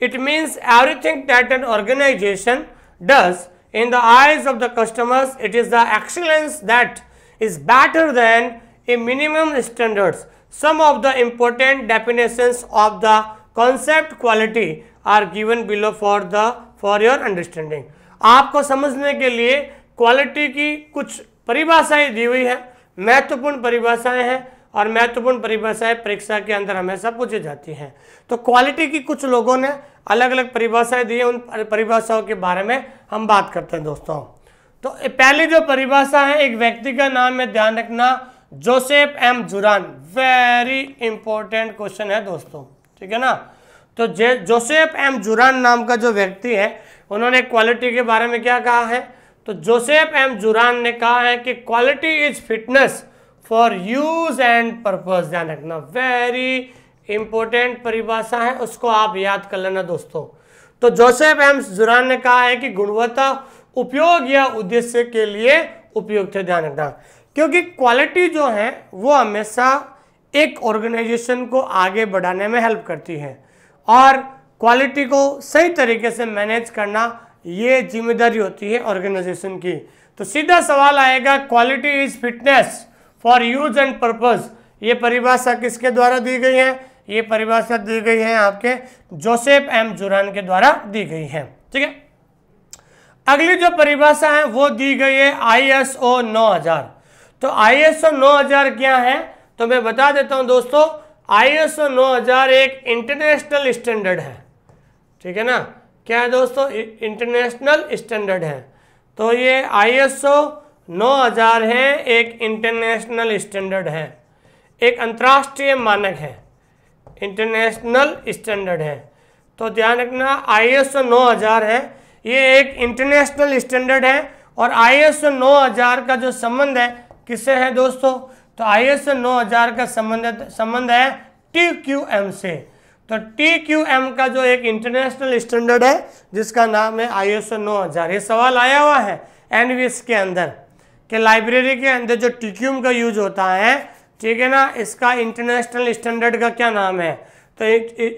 it means everything that an organization does in the eyes of the customers it is the excellence that is better than a minimum standards some of the important definitions of the concept quality are given below for the for your understanding aapko samajhne ke liye quality ki kuch paribhashaen di hui है महत्वपूर्ण परिभाषाएं हैं और महत्वपूर्ण परिभाषाएं परीक्षा के अंदर हमेशा पूछी जाती हैं तो क्वालिटी की कुछ लोगों ने अलग अलग परिभाषाएं दी उन परिभाषाओं के बारे में हम बात करते हैं दोस्तों तो पहली जो परिभाषा है एक व्यक्ति का नाम है ध्यान रखना Joseph M Juran very important question है दोस्तों ठीक है ना तो जे जोसेफ एम जुरान नाम का जो व्यक्ति है उन्होंने क्वालिटी के बारे में क्या कहा है तो जोसेफ एम जुरान ने कहा है कि quality is fitness for use and purpose ध्यान रखना वेरी इंपॉर्टेंट परिभाषा है उसको आप याद कर लेना दोस्तों तो जोसेफ एम जुरान ने कहा है कि गुणवत्ता उपयोग या उद्देश्य के लिए उपयुक्त है ध्यान रखना क्योंकि क्वालिटी जो है वो हमेशा एक ऑर्गेनाइजेशन को आगे बढ़ाने में हेल्प करती है और क्वालिटी को सही तरीके से मैनेज करना ये जिम्मेदारी होती है ऑर्गेनाइजेशन की तो सीधा सवाल आएगा quality is fitness for use and purpose ये परिभाषा किसके द्वारा दी गई है ये परिभाषा दी गई है आपके जोसेफ एम जुरान के द्वारा दी गई है ठीक है अगली जो परिभाषा है वो दी गई है आई एस ओ नौ हजार तो आई एस ओ नौ हजार क्या है तो मैं बता देता हूं दोस्तों आई एस ओ नौ हजार एक इंटरनेशनल स्टैंडर्ड है ठीक है ना क्या है दोस्तों इंटरनेशनल स्टैंडर्ड है तो ये आई एस ओ नौ हजार है एक इंटरनेशनल स्टैंडर्ड है एक अंतर्राष्ट्रीय मानक है इंटरनेशनल स्टैंडर्ड है तो ध्यान रखना नौ हजार है ये एक इंटरनेशनल स्टैंडर्ड है और नौ हजार का जो संबंध है किससे है दोस्तों तो नौ हजार का संबंध संबंध है एम से तो एम का जो एक इंटरनेशनल स्टैंडर्ड है जिसका नाम है नौ हजार ये सवाल आया हुआ है एनवीएस के अंदर कि लाइब्रेरी के अंदर जो टिक्यूम का यूज होता है ठीक है ना इसका इंटरनेशनल स्टैंडर्ड का क्या नाम है तो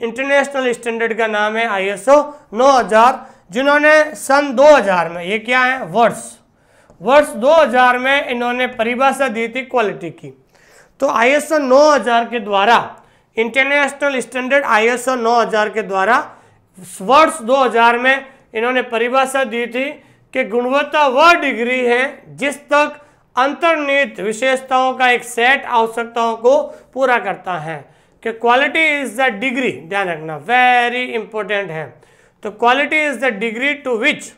इंटरनेशनल स्टैंडर्ड का नाम है आई एस जिन्होंने सन 2000 में ये क्या है वर्ष वर्ष 2000 में इन्होंने परिभाषा दी थी क्वालिटी की तो आई एस के द्वारा इंटरनेशनल स्टैंडर्ड आई एस के द्वारा वर्ष 2000 में इन्होंने परिभाषा दी थी कि गुणवत्ता वह डिग्री है जिस तक अंतर्निहित विशेषताओं का एक सेट आवश्यकताओं को पूरा करता है कि क्वालिटी इज द डिग्री ध्यान रखना वेरी इंपॉर्टेंट है तो quality is the degree to which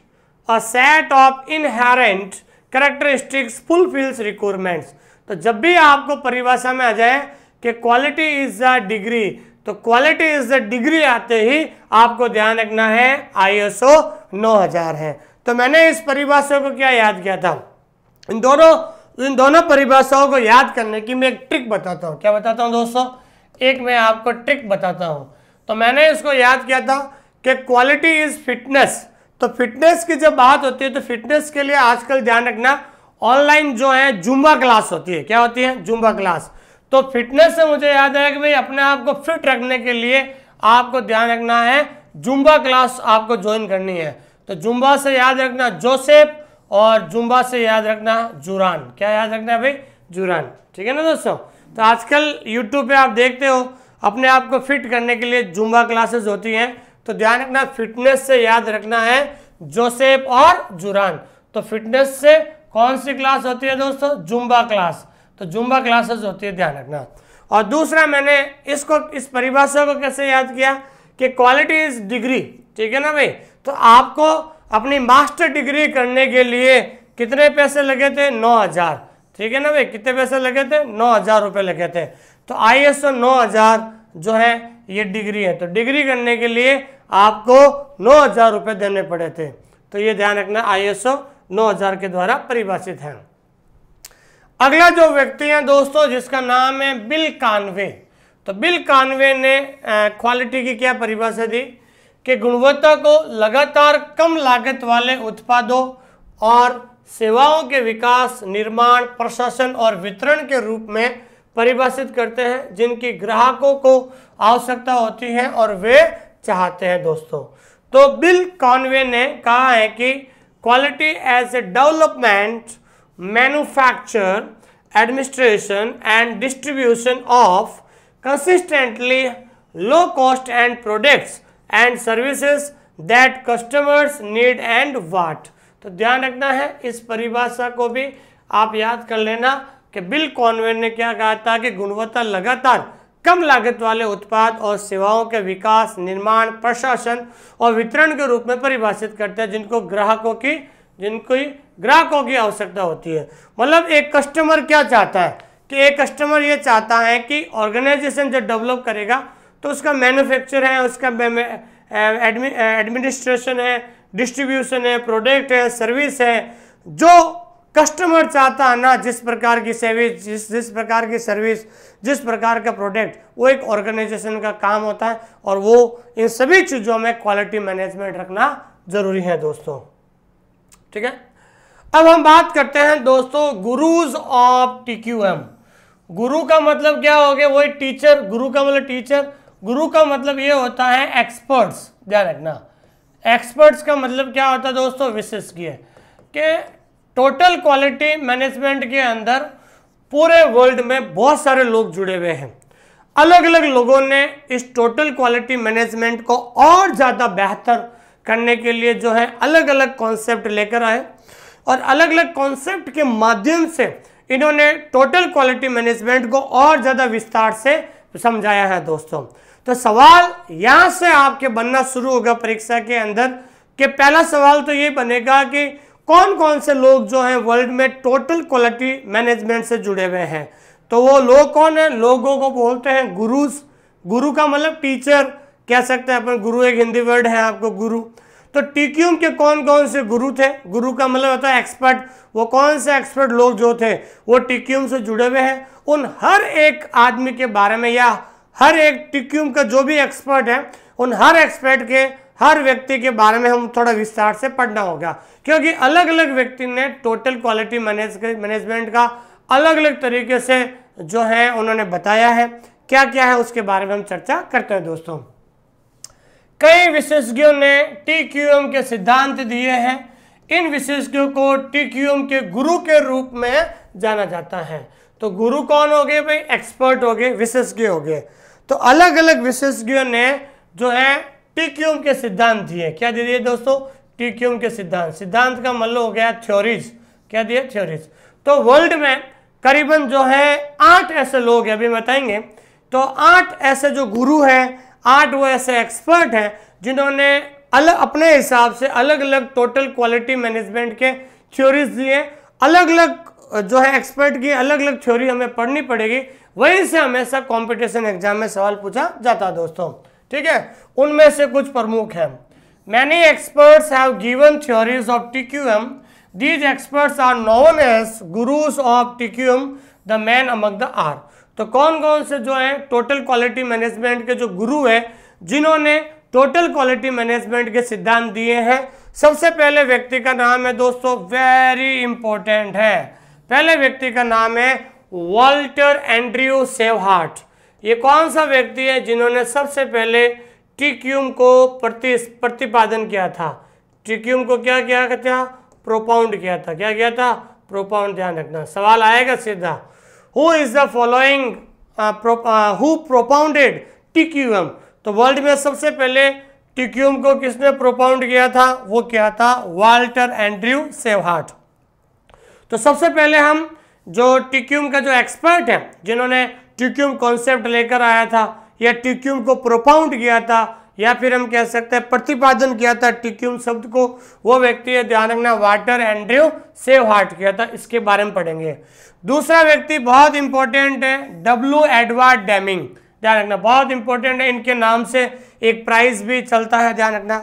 a set of inherent characteristics fulfills requirements तो जब भी आपको परिभाषा में आ जाए कि क्वालिटी इज द डिग्री तो क्वालिटी इज द डिग्री आते ही आपको ध्यान रखना है आईएसओ 9000 है तो मैंने इस परिभाषा को क्या याद किया था इन दोनों इन दोनों परिभाषाओं को याद करने की मैं एक ट्रिक बताता हूँ क्या बताता हूँ दोस्तों एक मैं आपको ट्रिक बताता हूँ तो मैंने इसको याद किया था कि क्वालिटी इज़ फिटनेस तो फिटनेस की जब बात होती है तो फिटनेस के लिए आजकल ध्यान रखना ऑनलाइन जो है जुम्बा क्लास होती है क्या होती है जुम्बा क्लास तो फिटनेस से मुझे याद आया कि भाई अपने आप को फिट रखने के लिए आपको ध्यान रखना है जुम्बा क्लास आपको ज्वाइन करनी है तो जुम्बा से याद रखना जोसेफ और जुम्बा से याद रखना जुरान क्या याद रखना है भाई जुरान ठीक है ना दोस्तों तो आजकल यूट्यूब पे आप देखते हो अपने आप को फिट करने के लिए जुम्बा क्लासेस होती हैं तो ध्यान रखना फिटनेस से याद रखना है जोसेफ और जुरान तो फिटनेस से कौन सी क्लास होती है दोस्तों जुम्बा क्लास तो जुम्बा क्लासेस होती है ध्यान रखना और दूसरा मैंने इसको इस परिभाषा को कैसे याद किया कि क्वालिटी इज डिग्री ठीक है ना भाई तो आपको अपनी मास्टर डिग्री करने के लिए कितने पैसे लगे थे नौ हज़ार ठीक है ना भाई कितने पैसे लगे थे नौ हज़ार रुपये लगे थे तो आई एस नौ हज़ार जो है ये डिग्री है तो डिग्री करने के लिए आपको नौ हज़ार रुपये देने पड़े थे तो ये ध्यान रखना आई एस नौ हज़ार के द्वारा परिभाषित है अगला जो व्यक्ति है दोस्तों जिसका नाम है बिल कानवे तो बिल कानवे ने क्वालिटी की क्या परिभाषा दी कि गुणवत्ता को लगातार कम लागत वाले उत्पादों और सेवाओं के विकास निर्माण प्रशासन और वितरण के रूप में परिभाषित करते हैं जिनकी ग्राहकों को आवश्यकता होती है और वे चाहते हैं दोस्तों तो बिल कॉनवे ने कहा है कि quality as a development manufacture administration and distribution of consistently low cost and products and services that customers need and what तो ध्यान रखना है इस परिभाषा को भी आप याद कर लेना कि बिल कॉन्वेंट ने क्या कहा था कि गुणवत्ता लगातार कम लागत वाले उत्पाद और सेवाओं के विकास निर्माण प्रशासन और वितरण के रूप में परिभाषित करते हैं जिनको ग्राहकों की जिनको ग्राहकों की आवश्यकता होती है मतलब एक कस्टमर क्या चाहता है कि एक कस्टमर ये चाहता है कि ऑर्गेनाइजेशन जो डेवलप करेगा तो उसका मैन्युफैक्चर है उसका एडमिनिस्ट्रेशन है डिस्ट्रीब्यूशन है प्रोडक्ट है सर्विस है जो कस्टमर चाहता है ना जिस प्रकार की सर्विस जिस जिस प्रकार की सर्विस जिस प्रकार का प्रोडक्ट वो एक ऑर्गेनाइजेशन का काम होता है और वो इन सभी चीज़ों में क्वालिटी मैनेजमेंट रखना ज़रूरी है दोस्तों ठीक है अब हम बात करते हैं दोस्तों गुरुज ऑफ टी एम गुरु का मतलब क्या हो गया वही टीचर गुरु का मतलब टीचर गुरु का मतलब ये होता है एक्सपर्ट्स ध्यान रखना एक्सपर्ट्स का मतलब क्या होता है दोस्तों विशेषज्ञ कि टोटल क्वालिटी मैनेजमेंट के अंदर पूरे वर्ल्ड में बहुत सारे लोग जुड़े हुए हैं अलग अलग लोगों ने इस टोटल क्वालिटी मैनेजमेंट को और ज़्यादा बेहतर करने के लिए जो है अलग अलग कॉन्सेप्ट लेकर आए और अलग अलग कॉन्सेप्ट के माध्यम से इन्होंने टोटल क्वालिटी मैनेजमेंट को और ज़्यादा विस्तार से समझाया है दोस्तों तो सवाल यहां से आपके बनना शुरू होगा परीक्षा के अंदर कि पहला सवाल तो ये बनेगा कि कौन कौन से लोग जो हैं वर्ल्ड में टोटल क्वालिटी मैनेजमेंट से जुड़े हुए हैं तो वो लोग कौन है लोगों को बोलते हैं गुरु गुरु का मतलब टीचर कह सकते हैं अपन गुरु एक हिंदी वर्ड है आपको गुरु तो टीक्यूम के कौन कौन से गुरु थे गुरु का मतलब होता है एक्सपर्ट वो कौन से एक्सपर्ट लोग जो थे वो टीक्यूम से जुड़े हुए हैं उन हर एक आदमी के बारे में या हर एक टिक्यूम का जो भी एक्सपर्ट है उन हर एक्सपर्ट के हर व्यक्ति के बारे में हम थोड़ा विस्तार से पढ़ना होगा क्योंकि अलग अलग व्यक्ति ने टोटल क्वालिटी मैनेज मैनेजमेंट का अलग अलग तरीके से जो है उन्होंने बताया है क्या क्या है उसके बारे में हम चर्चा करते हैं दोस्तों कई विशेषज्ञों ने टी के सिद्धांत दिए हैं इन विशेषज्ञों को टी के गुरु के रूप में जाना जाता है तो गुरु कौन हो गए भाई एक्सपर्ट हो गए विशेषज्ञ हो गए तो अलग अलग विशेषज्ञों ने जो है टिक्यूम के सिद्धांत दिए क्या दे दिए दोस्तों टिक्यूम के सिद्धांत सिद्धांत का मतलब हो गया थ्योरीज क्या दिए थ्योरीज तो वर्ल्ड में करीबन जो है आठ ऐसे लोग हैं अभी बताएंगे तो आठ ऐसे जो गुरु हैं आठ वो ऐसे एक्सपर्ट हैं जिन्होंने अलग अपने हिसाब से अलग अलग टोटल क्वालिटी मैनेजमेंट के थ्योरीज दिए अलग अलग जो है एक्सपर्ट की अलग अलग थ्योरी हमें पढ़नी पड़ेगी वहीं से हमेशा कंपटीशन एग्जाम में सवाल पूछा जाता है दोस्तों ठीक है उनमें से कुछ प्रमुख है many experts have given theories of TQM these experts are known as gurus of TQM the man among the are तो कौन कौन से जो है टोटल क्वालिटी मैनेजमेंट के जो गुरु है जिन्होंने टोटल क्वालिटी मैनेजमेंट के सिद्धांत दिए हैं सबसे पहले व्यक्ति का नाम है दोस्तों वेरी इंपॉर्टेंट है पहले व्यक्ति का नाम है वॉल्टर एंड्रयू सेवहार्ट ये कौन सा व्यक्ति है जिन्होंने सबसे पहले ट्रिक्यूम को प्रति प्रतिपादन किया था ट्रिक्यूम को क्या किया था प्रोपाउंड किया था क्या किया था प्रोपाउंड ध्यान रखना सवाल आएगा सीधा who is the following who propounded TQM तो वर्ल्ड में सबसे पहले टिक्यूम को किसने प्रोपाउंड किया था वो क्या था वाल्टर एंड्रयू सेवहार्ट तो सबसे पहले हम जो टिक्यूम का जो एक्सपर्ट है जिन्होंने टिक्यूम कॉन्सेप्ट लेकर आया था या टिक्यूम को प्रोपाउंड किया था या फिर हम कह सकते हैं प्रतिपादन किया था टिक्यूम शब्द को वो व्यक्ति है ध्यान रखना वाटर एंड्रयू सेव हार्ट किया था इसके बारे में पढ़ेंगे दूसरा व्यक्ति बहुत इंपॉर्टेंट है डब्ल्यू एडवर्ड डैमिंग ध्यान रखना बहुत इंपॉर्टेंट है इनके नाम से एक प्राइज भी चलता है ध्यान रखना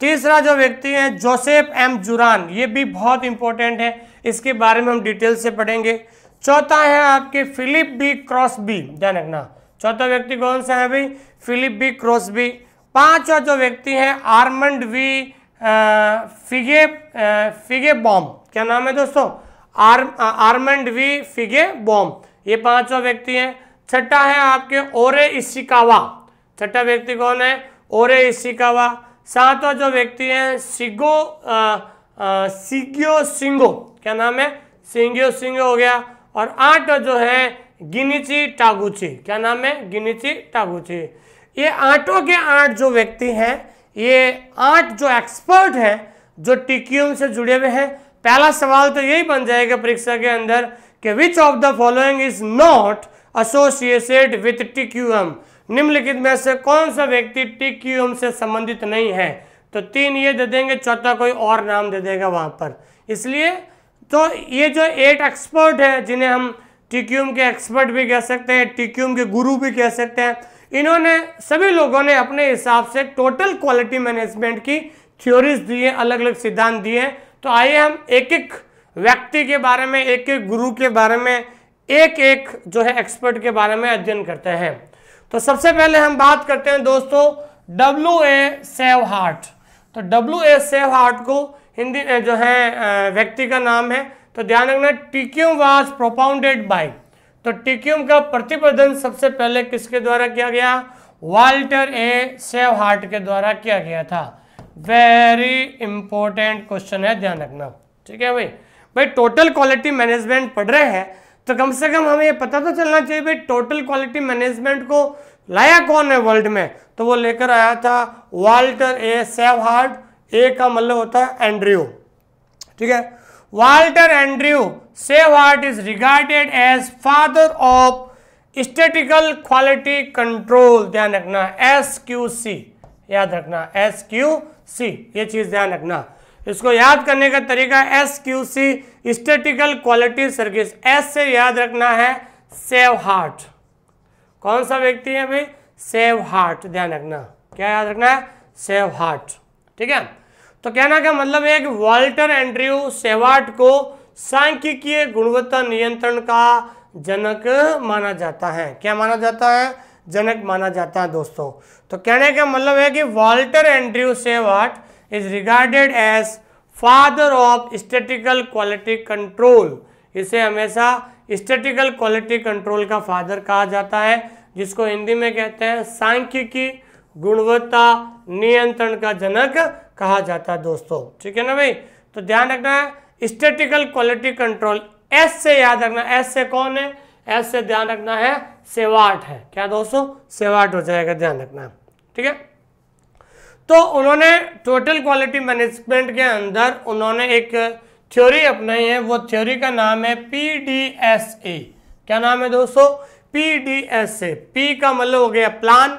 तीसरा जो व्यक्ति है जोसेफ एम जुरान ये भी बहुत इंपॉर्टेंट है इसके बारे में हम डिटेल से पढ़ेंगे चौथा है आपके फिलिप बी बी ध्यान रखना चौथा व्यक्ति कौन सा है भाई फिलिप बी बी पांचवा जो व्यक्ति है आर्मंड वी फिगे फिगे बॉम क्या नाम है दोस्तों आर, आर्मंड वी फिगे बॉम ये पांचवा व्यक्ति है छठा है आपके ओरे इसिकावा छठा व्यक्ति कौन है ओरे इसिकावा सातवा जो व्यक्ति है सिगो आ, सीगियो सिंगो क्या नाम है सिंग्यो सिंगो हो गया और आठ जो है गिनीची टागुची क्या नाम है गिनीची टागुची ये आठों के आठ जो व्यक्ति हैं ये आठ जो एक्सपर्ट हैं जो टिक्यूम से जुड़े हुए हैं पहला सवाल तो यही बन जाएगा परीक्षा के अंदर कि which of the following is not associated with TQM निम्नलिखित में से कौन सा व्यक्ति टिक्यूएम से संबंधित नहीं है तो तीन ये दे देंगे चौथा कोई और नाम दे देगा वहाँ पर इसलिए तो ये जो एट एक्सपर्ट है जिन्हें हम टिक्यूम के एक्सपर्ट भी कह सकते हैं टिक्यूम के गुरु भी कह सकते हैं इन्होंने सभी लोगों ने अपने हिसाब से टोटल क्वालिटी मैनेजमेंट की थ्योरीज दी है अलग अलग सिद्धांत दिए हैं तो आइए हम एक एक व्यक्ति के बारे में एक एक गुरु के बारे में एक एक जो है एक्सपर्ट के बारे में अध्ययन करते हैं तो सबसे पहले हम बात करते हैं दोस्तों डब्ल्यू ए सेव हार्ट तो डब्ल्यू एस सेव हार्ट को हिंदी जो है व्यक्ति का नाम है तो ध्यान रखना टिक्यूम वाज प्रोपाउंडेड बाय तो टिक्यूम का प्रतिपादन सबसे पहले किसके द्वारा किया गया वाल्टर ए सेव हार्ट के द्वारा किया गया था वेरी इंपॉर्टेंट क्वेश्चन है ध्यान रखना ठीक है भाई भाई टोटल क्वालिटी मैनेजमेंट पढ़ रहे हैं तो कम से कम हमें ये पता तो चलना चाहिए भाई टोटल क्वालिटी मैनेजमेंट को लाया कौन है वर्ल्ड में तो वो लेकर आया था Walter A Shewhart A का मतलब होता है एंड्रियो ठीक है Walter Andrew Shewhart is regarded as father of statistical quality control ध्यान रखना एस क्यू सी याद रखना एस क्यू सी ये चीज़ ध्यान रखना इसको याद करने का तरीका S Q C statistical quality service S से याद रखना है सेव हार्ट कौन सा व्यक्ति है भाई सेव हार्ट ध्यान रखना क्या याद रखना है सेव हार्ट ठीक है तो कहना का मतलब कि वाल्टर एंड्रयू सेवार्ट को सांख्यिकीय गुणवत्ता नियंत्रण का जनक माना जाता है क्या माना जाता है जनक माना जाता है दोस्तों तो कहने का मतलब है कि Walter Andrew Shewhart is regarded as father of statistical quality control इसे हमेशा स्टेटिकल क्वालिटी कंट्रोल का फादर कहा जाता है जिसको हिंदी में कहते हैं सांख्यिकी गुणवत्ता नियंत्रण का जनक कहा जाता है दोस्तों ठीक है ना भाई तो ध्यान रखना है स्टेटिकल क्वालिटी कंट्रोल एस से याद रखना एस से कौन है एस से ध्यान रखना है सेवाट है क्या दोस्तों सेवाट हो जाएगा ध्यान रखना ठीक है तो उन्होंने टोटल क्वालिटी मैनेजमेंट के अंदर उन्होंने एक थ्योरी अपनाई है वो थ्योरी का नाम है पी डी एस ए क्या नाम है दोस्तों पी डी एस से पी का मतलब हो गया प्लान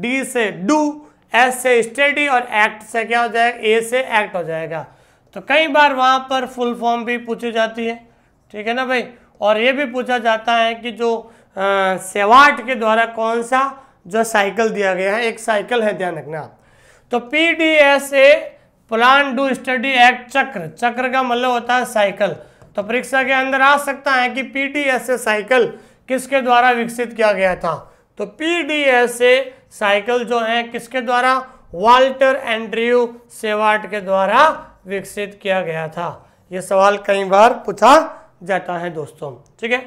डी से डू एस से स्टडी और एक्ट से क्या हो जाएगा ए से एक्ट हो जाएगा तो कई बार वहाँ पर फुल फॉर्म भी पूछी जाती है ठीक है ना भाई और ये भी पूछा जाता है कि जो सेवाट के द्वारा कौन सा जो साइकिल दिया गया है एक साइकिल है ध्यान रखना आप तो P D S A plan do study act चक्र चक्र का मतलब होता है साइकिल तो परीक्षा के अंदर आ सकता है कि P D S A cycle किसके द्वारा विकसित किया गया था तो पीडीएसए साइकिल जो है किसके द्वारा वाल्टर एंड्रयू सेवाट के द्वारा विकसित किया गया था यह सवाल कई बार पूछा जाता है दोस्तों ठीक है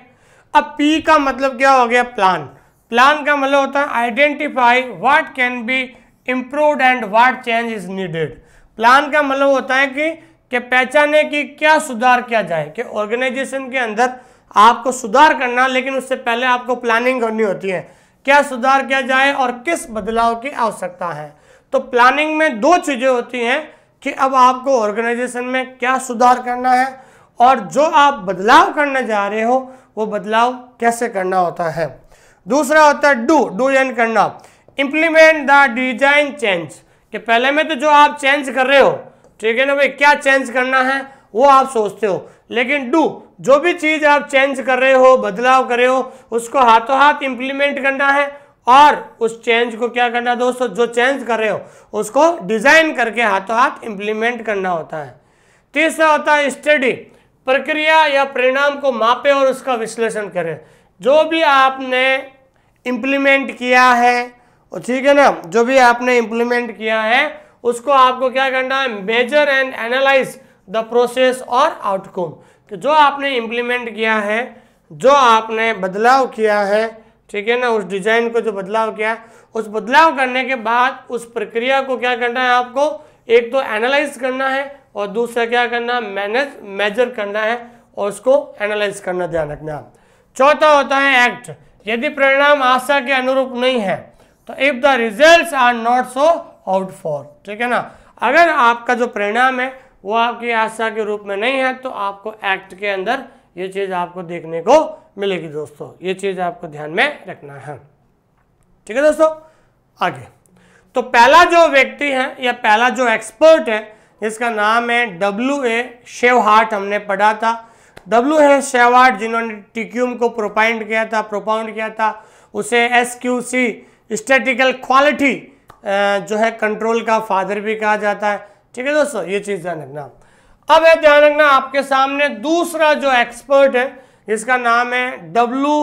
अब पी का मतलब क्या हो गया प्लान प्लान का मतलब होता है identify what can be improve and what change is needed plan का मतलब होता है कि कि पहचाने की क्या सुधार किया जाए कि ऑर्गेनाइजेशन के अंदर आपको सुधार करना लेकिन उससे पहले आपको प्लानिंग करनी होती है क्या सुधार किया जाए और किस बदलाव की आवश्यकता है तो प्लानिंग में दो चीज़ें होती हैं कि अब आपको ऑर्गेनाइजेशन में क्या सुधार करना है और जो आप बदलाव करने जा रहे हो वो बदलाव कैसे करना होता है दूसरा होता है डू डू यानी करना इम्प्लीमेंट द डिजाइन चेंज कि पहले में तो जो आप चेंज कर रहे हो ठीक है ना भाई क्या चेंज करना है वो आप सोचते हो लेकिन डू जो भी चीज़ आप चेंज कर रहे हो बदलाव कर रहे हो उसको हाथों हाथ इंप्लीमेंट करना है और उस चेंज को क्या करना दोस्तों जो चेंज कर रहे हो उसको डिज़ाइन करके हाथों हाथ इम्प्लीमेंट करना होता है तीसरा होता है स्टडी प्रक्रिया या परिणाम को मापे और उसका विश्लेषण करें जो भी आपने इम्प्लीमेंट किया है ठीक है ना जो भी आपने इम्प्लीमेंट किया है उसको आपको क्या करना है measure and analyze the process और आउटकम कि जो आपने इम्प्लीमेंट किया है जो आपने बदलाव किया है ठीक है ना उस डिजाइन को जो बदलाव किया उस बदलाव करने के बाद उस प्रक्रिया को क्या करना है आपको एक तो एनालाइज करना है और दूसरा क्या करना है मैनेज मेजर करना है और उसको एनालाइज करना ध्यान रखना चौथा होता है एक्ट यदि परिणाम आशा के अनुरूप नहीं है तो if the result are not so out for ठीक है ना अगर आपका जो परिणाम है वो आपकी आशा के रूप में नहीं है तो आपको एक्ट के अंदर ये चीज़ आपको देखने को मिलेगी दोस्तों ये चीज़ आपको ध्यान में रखना है ठीक है दोस्तों आगे तो पहला जो व्यक्ति है या पहला जो एक्सपर्ट है जिसका नाम है डब्ल्यू ए शेवहाट हमने पढ़ा था डब्ल्यू ए शेवाट जिन्होंने टिक्यूम को प्रोपाइंड किया था प्रोपाउंड किया था उसे S Q C statistical quality जो है कंट्रोल का फादर भी कहा जाता है ठीक है दोस्तों ये चीज़ ध्यान रखना अब है ध्यान रखना आपके सामने दूसरा जो एक्सपर्ट है जिसका नाम है डब्लू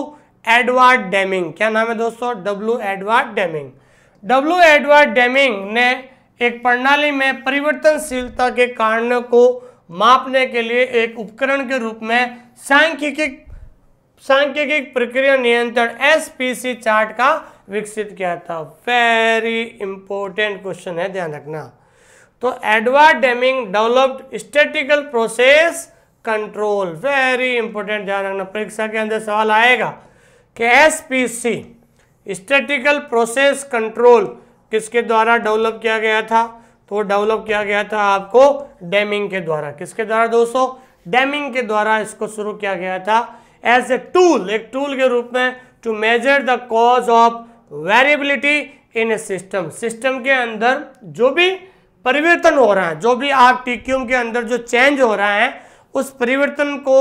एडवर्ड डेमिंग क्या नाम है दोस्तों W Edward Deming W Edward Deming ने एक प्रणाली में परिवर्तनशीलता के कारण को मापने के लिए एक उपकरण के रूप में सांख्यिक सांख्यिक प्रक्रिया नियंत्रण एसपीसी चार्ट का विकसित किया था वेरी इंपॉर्टेंट क्वेश्चन है ध्यान रखना तो Edward Deming developed statical process control very important ध्यान रखना परीक्षा के अंदर सवाल आएगा कि सी स्टेटिकल प्रोसेस कंट्रोल किसके द्वारा डेवलप किया गया था तो डेवलप किया गया था आपको डेमिंग के द्वारा किसके द्वारा दोस्तों डेमिंग के द्वारा इसको शुरू किया गया था एज ए टूल एक टूल के रूप में to measure the cause of variability in a system system के अंदर जो भी परिवर्तन हो रहा है जो भी आप टीक्यूम के अंदर जो चेंज हो रहा है उस परिवर्तन को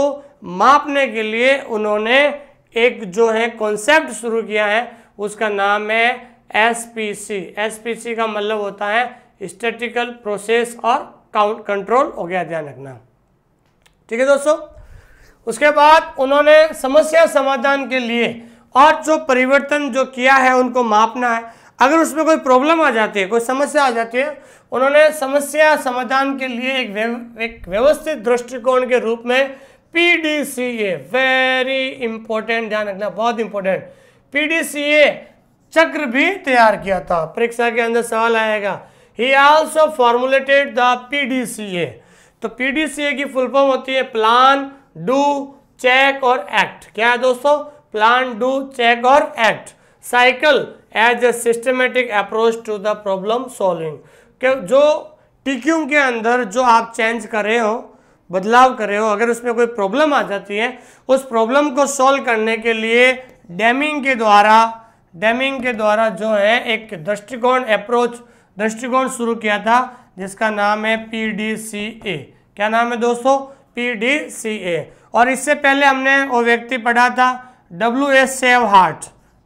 मापने के लिए उन्होंने एक जो है कॉन्सेप्ट शुरू किया है उसका नाम है एसपीसी एसपीसी का मतलब होता है स्टेटिकल प्रोसेस और काउंट कंट्रोल हो गया ध्यान रखना ठीक है दोस्तों उसके बाद उन्होंने समस्या समाधान के लिए और जो परिवर्तन जो किया है उनको मापना है अगर उसमें कोई प्रॉब्लम आ जाती है कोई समस्या आ जाती है उन्होंने समस्या समाधान के लिए एक एक व्यवस्थित दृष्टिकोण के रूप में P D C A very important ध्यान रखना बहुत important P D C A चक्र भी तैयार किया था परीक्षा के अंदर सवाल आएगा he also formulated the PDCA D C A तो पी डी सी ए की फुल फॉर्म होती है प्लान डू चेक और एक्ट क्या है दोस्तों प्लान डू चेक और act cycle as a systematic approach to the problem solving के जो टिक्यूम के अंदर जो आप चेंज कर रहे हो बदलाव कर रहे हो अगर उसमें कोई प्रॉब्लम आ जाती है उस प्रॉब्लम को सॉल्व करने के लिए डैमिंग के द्वारा डैमिंग के द्वारा जो है एक दृष्टिकोण अप्रोच दृष्टिकोण शुरू किया था जिसका नाम है पी डी सी ए क्या नाम है दोस्तों पी डी सी ए और इससे पहले हमने वो व्यक्ति पढ़ा था डब्ल्यू एस सेव हार्ट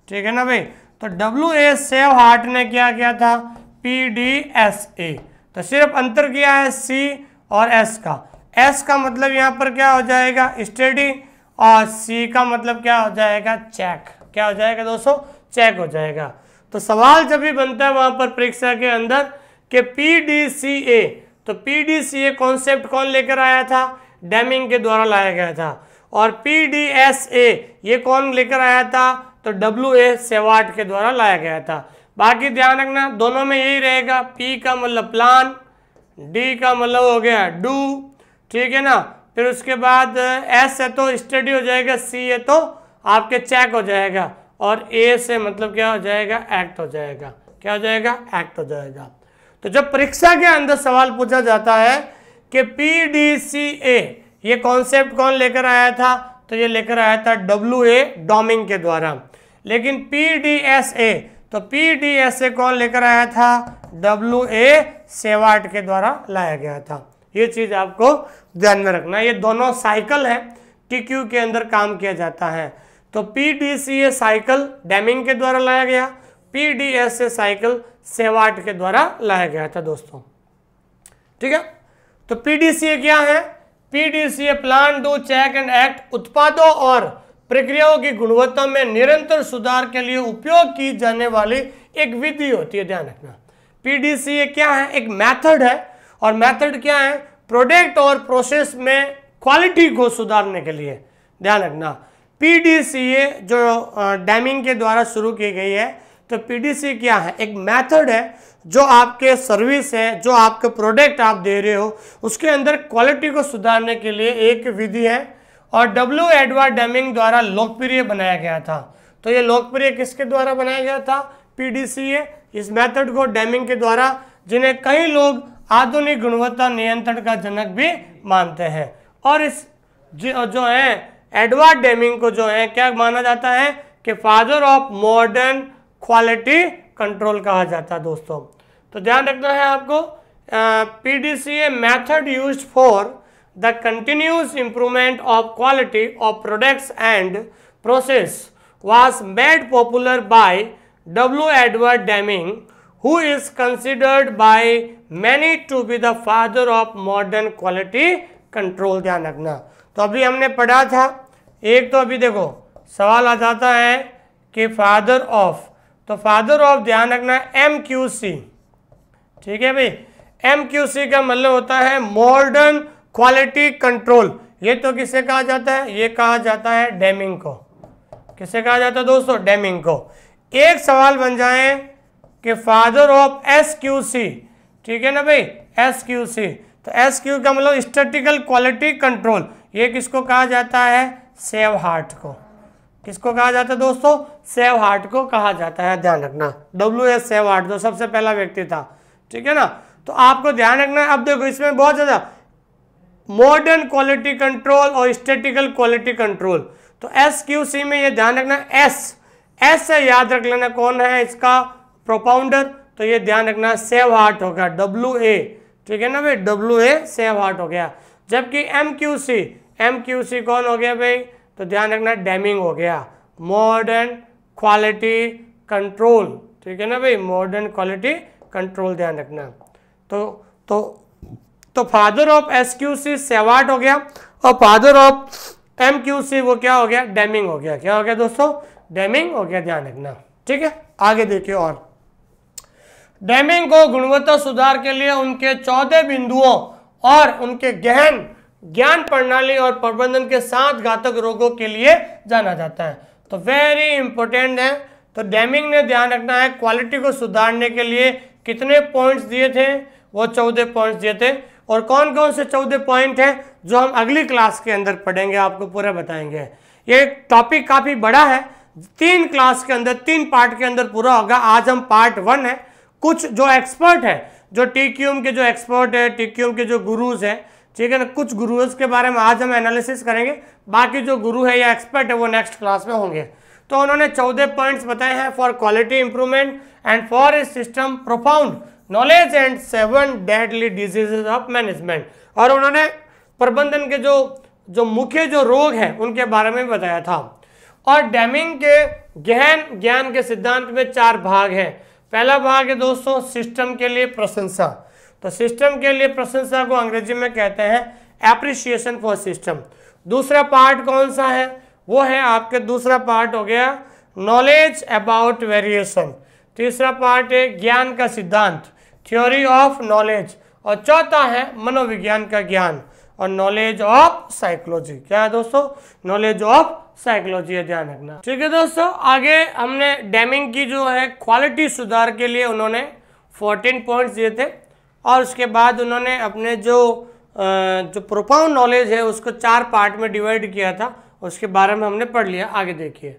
ठीक है ना भाई तो डब्ल्यू ए सेव हार्ट ने क्या किया था पी डी एस ए तो सिर्फ अंतर किया है सी और एस का एस का मतलब यहाँ पर क्या हो जाएगा स्टडी और सी का मतलब क्या हो जाएगा चेक क्या हो जाएगा दोस्तों चेक हो जाएगा तो सवाल जब भी बनता है वहाँ पर परीक्षा के अंदर कि पी डी सी ए तो P D C A concept कौन लेकर आया था डेमिंग के द्वारा लाया गया था और पी डी एस ए ये कौन लेकर आया था तो डब्ल्यू ए सेवाट के द्वारा लाया गया था बाकी ध्यान रखना दोनों में यही रहेगा पी का मतलब प्लान डी का मतलब हो गया डू ठीक है ना फिर उसके बाद एस है तो स्टडी हो जाएगा सी है तो आपके चेक हो जाएगा और ए से मतलब क्या हो जाएगा एक्ट हो जाएगा क्या हो जाएगा एक्ट हो जाएगा तो जब परीक्षा के अंदर सवाल पूछा जाता है कि पी डी सी ए ये कॉन्सेप्ट कौन लेकर आया था तो ये लेकर आया था डब्ल्यू ए डॉमिंग के द्वारा लेकिन पी डी एस ए तो पी डी एस ए कौन लेकर आया था डब्ल्यू ए सेवाट के द्वारा लाया गया था ये चीज़ आपको ध्यान में रखना ये दोनों साइकिल है टी क्यू के अंदर काम किया जाता है तो P D C A cycle Deming के द्वारा लाया गया P D S A cycle Shewhart के द्वारा लाया गया था दोस्तों ठीक है तो पी डी सी ए क्या है P D C A plan do check and act उत्पादों और प्रक्रियाओं की गुणवत्ता में निरंतर सुधार के लिए उपयोग की जाने वाली एक विधि होती है ध्यान रखना पीडीसीए क्या है एक मेथड है और मेथड क्या है प्रोडक्ट और प्रोसेस में क्वालिटी को सुधारने के लिए ध्यान रखना पीडीसीए जो डैमिंग के द्वारा शुरू की गई है तो पीडीसी क्या है एक मेथड है जो आपके सर्विस है जो आपके प्रोडक्ट आप दे रहे हो उसके अंदर क्वालिटी को सुधारने के लिए एक विधि है और डब्ल्यू एडवर्ड डेमिंग द्वारा लोकप्रिय बनाया गया था तो ये लोकप्रिय किसके द्वारा बनाया गया था पीडीसीए इस मेथड को डेमिंग के द्वारा जिन्हें कई लोग आधुनिक गुणवत्ता नियंत्रण का जनक भी मानते हैं और इस जो है एडवर्ड डेमिंग को जो है क्या माना जाता है कि father of modern quality control कहा जाता है दोस्तों तो ध्यान रखना है आपको P D C A method use for the continuous improvement of quality of products and process was made popular by W. Edward Deming, who is considered by many to be the father of modern quality control ध्यान रखना तो अभी हमने पढ़ा था एक तो अभी देखो सवाल आ जाता है कि फादर ऑफ तो फादर ऑफ ध्यान रखना एम क्यू सी ठीक है भाई एम क्यू सी का मतलब होता है मॉडर्न क्वालिटी कंट्रोल ये तो किसे कहा जाता है ये कहा जाता है डैमिंग को किसे कहा जाता है दोस्तों डैमिंग को एक सवाल बन जाए कि father of S Q C ठीक है ना भाई एस क्यू सी तो एस क्यू का मतलब स्टेटिकल क्वालिटी कंट्रोल ये किसको कहा जाता है सेव हार्ट को किसको कहा जाता है दोस्तों सेव हार्ट को कहा जाता है ध्यान रखना डब्ल्यू एस सेव हार्ट जो सबसे पहला व्यक्ति था ठीक है ना तो आपको ध्यान रखना है अब देखो इसमें बहुत ज़्यादा मॉडर्न क्वालिटी कंट्रोल और स्टेटिकल क्वालिटी कंट्रोल तो एस क्यू सी में ये ध्यान रखना एस एस से याद रख लेना कौन है इसका प्रोपाउंडर तो ये ध्यान रखना सेव हार्ट हो गया डब्ल्यू ए ठीक है ना भाई डब्ल्यू ए सेव हार्ट हो गया जबकि M Q C M Q C कौन हो गया भाई तो ध्यान रखना डैमिंग हो गया मॉडर्न क्वालिटी कंट्रोल ठीक है ना भाई मॉडर्न क्वालिटी कंट्रोल ध्यान रखना तो तो तो father of S Q C Shewhart हो गया और father of M Q C वो क्या हो गया डेमिंग हो गया क्या हो गया दोस्तों डेमिंग हो गया ध्यान रखना ठीक है आगे देखिए और डेमिंग को गुणवत्ता सुधार के लिए उनके चौदह बिंदुओं और उनके गहन ज्ञान प्रणाली और प्रबंधन के साथ घातक रोगों के लिए जाना जाता है तो वेरी इंपॉर्टेंट है तो डेमिंग ने ध्यान रखना है क्वालिटी को सुधारने के लिए कितने पॉइंट्स दिए थे वो चौदह पॉइंट्स दिए थे और कौन कौन से चौदह पॉइंट हैं जो हम अगली क्लास के अंदर पढ़ेंगे आपको पूरा बताएंगे ये टॉपिक काफ़ी बड़ा है तीन क्लास के अंदर तीन पार्ट के अंदर पूरा होगा आज हम पार्ट वन है कुछ जो एक्सपर्ट है जो टी के जो एक्सपर्ट है टी के जो गुरुज हैं ठीक है ना कुछ गुरुज के बारे में आज हम एनालिसिस करेंगे बाकी जो गुरु है या एक्सपर्ट है वो नेक्स्ट क्लास में होंगे तो उन्होंने चौदह पॉइंट्स बताए हैं for quality improvement and for this system profound knowledge and seven deadly diseases of management और उन्होंने प्रबंधन के जो जो मुख्य जो रोग हैं उनके बारे में बताया था और डैमिंग के गहन ज्ञान के सिद्धांत में चार भाग हैं पहला भाग है दोस्तों सिस्टम के लिए प्रशंसा तो सिस्टम के लिए प्रशंसा को अंग्रेजी में कहते हैं एप्रिसिएशन फॉर सिस्टम दूसरा पार्ट कौन सा है वो है आपके दूसरा पार्ट हो गया नॉलेज अबाउट वेरिएशन तीसरा पार्ट है ज्ञान का सिद्धांत थ्योरी ऑफ नॉलेज और चौथा है मनोविज्ञान का ज्ञान और नॉलेज ऑफ साइकोलॉजी क्या है दोस्तों नॉलेज ऑफ साइकोलॉजी है ध्यान रखना ठीक है दोस्तों आगे हमने डैमिंग की जो है क्वालिटी सुधार के लिए उन्होंने 14 पॉइंट्स दिए थे और उसके बाद उन्होंने अपने जो जो प्रोपाउंड नॉलेज है उसको चार पार्ट में डिवाइड किया था उसके बारे में हमने पढ़ लिया आगे देखिए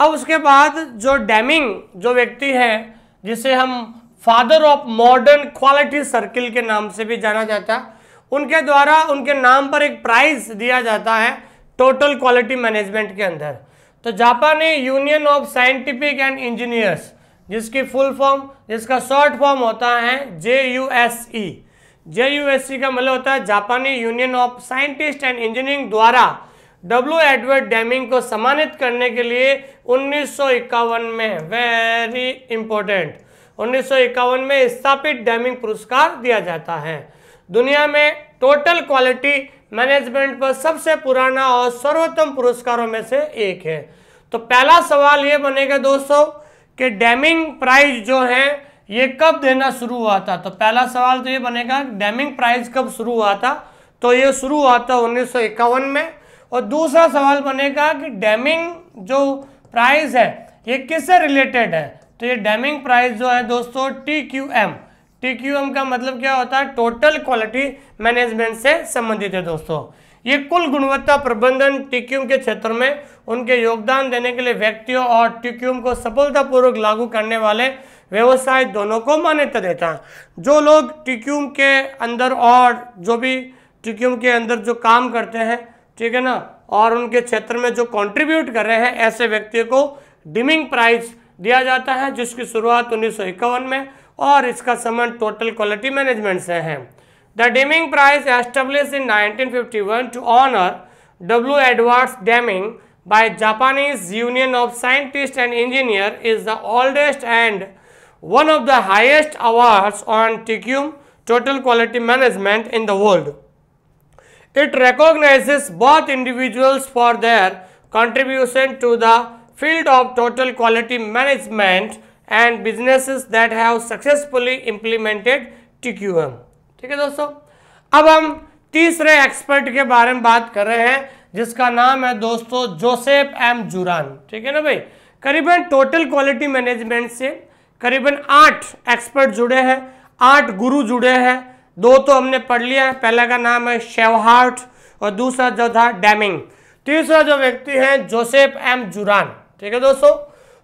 अब उसके बाद जो डैमिंग जो व्यक्ति है जिसे हम father of modern quality circle के नाम से भी जाना जाता है उनके द्वारा उनके नाम पर एक प्राइज दिया जाता है टोटल क्वालिटी मैनेजमेंट के अंदर तो जापानी union of scientific and engineers जिसकी फुल फॉर्म जिसका शॉर्ट फॉर्म होता है J U S E J U S E का मतलब होता है जापानी union of scientist and engineering द्वारा डब्ल्यू एडवर्ड डैमिंग को सम्मानित करने के लिए उन्नीस में वेरी इंपॉर्टेंट उन्नीस में स्थापित डैमिंग पुरस्कार दिया जाता है दुनिया में टोटल क्वालिटी मैनेजमेंट पर सबसे पुराना और सर्वोत्तम पुरस्कारों में से एक है तो पहला सवाल ये बनेगा दोस्तों कि डैमिंग प्राइज जो है ये कब देना शुरू हुआ था तो पहला सवाल तो ये बनेगा डैमिंग प्राइज कब शुरू हुआ था तो ये शुरू हुआ था उन्नीस में और दूसरा सवाल बनेगा कि डैमिंग जो प्राइज है ये किससे रिलेटेड है तो ये डैमिंग प्राइस जो है दोस्तों T Q M T Q M का मतलब क्या होता है टोटल क्वालिटी मैनेजमेंट से संबंधित है दोस्तों ये कुल गुणवत्ता प्रबंधन टिक्यूम के क्षेत्र में उनके योगदान देने के लिए व्यक्तियों और टिक्यूम को सफलतापूर्वक लागू करने वाले व्यवसाय दोनों को मान्यता देता है जो लोग टिक्यूम के अंदर और जो भी टिक्यूम के अंदर जो काम करते हैं ठीक है ना और उनके क्षेत्र में जो कंट्रीब्यूट कर रहे हैं ऐसे व्यक्तियों को डिमिंग प्राइज़ दिया जाता है जिसकी शुरुआत उन्नीस में और इसका समय टोटल क्वालिटी मैनेजमेंट से है the Deming prize establish in 1951 to honour W Edwards Deming by Japanese union of scientist and engineer is the oldest and one of the highest award on TQM total quality management in the world it recognize बहुत individuals for their contribution to the field of total quality management and businesses that have successfully implemented TQM ठीक है दोस्तों अब हम तीसरे expert के बारे में बात कर रहे हैं जिसका नाम है दोस्तों जोसेफ एम जुरान ठीक है ना भाई करीबन टोटल क्वालिटी मैनेजमेंट से करीबन आठ एक्सपर्ट जुड़े हैं आठ गुरु जुड़े हैं दो तो हमने पढ़ लिया है पहला का नाम है शेवहार्ट और दूसरा जो था डैमिंग तीसरा जो व्यक्ति है जोसेफ एम जुरान ठीक है दोस्तों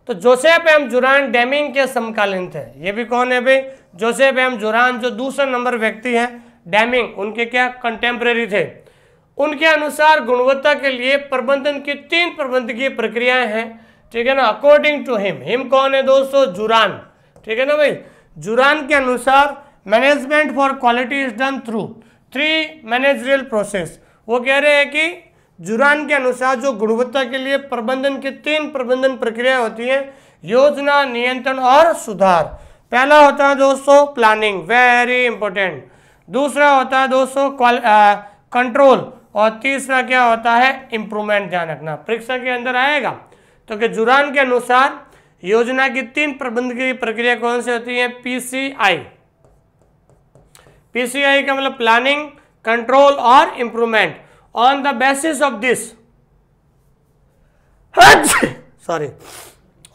तो जोसेफ एम जुरान डेमिंग के समकालीन थे ये भी कौन है भाई जोसेफ एम जुरान जो दूसरा नंबर व्यक्ति हैं डेमिंग उनके क्या कंटेम्प्रेरी थे उनके अनुसार गुणवत्ता के लिए प्रबंधन की तीन प्रबंधकीय प्रक्रियाएं हैं ठीक है ना अकॉर्डिंग टू हिम हिम कौन है दोस्तों जुरान ठीक है ना भाई जुरान के अनुसार management for quality is done through three managerial process वो कह रहे हैं कि जुरान के अनुसार जो गुणवत्ता के लिए प्रबंधन के तीन प्रबंधन प्रक्रिया होती है योजना नियंत्रण और सुधार पहला होता है दोस्तों प्लानिंग वेरी इंपॉर्टेंट दूसरा होता है दोस्तों कंट्रोल और तीसरा क्या होता है इंप्रूवमेंट ध्यान रखना परीक्षा के अंदर आएगा तो कि जुरान के अनुसार योजना की तीन प्रबंध की प्रक्रिया कौन सी होती है पीसीआई पीसीआई का मतलब प्लानिंग कंट्रोल और improvement on the basis of this sorry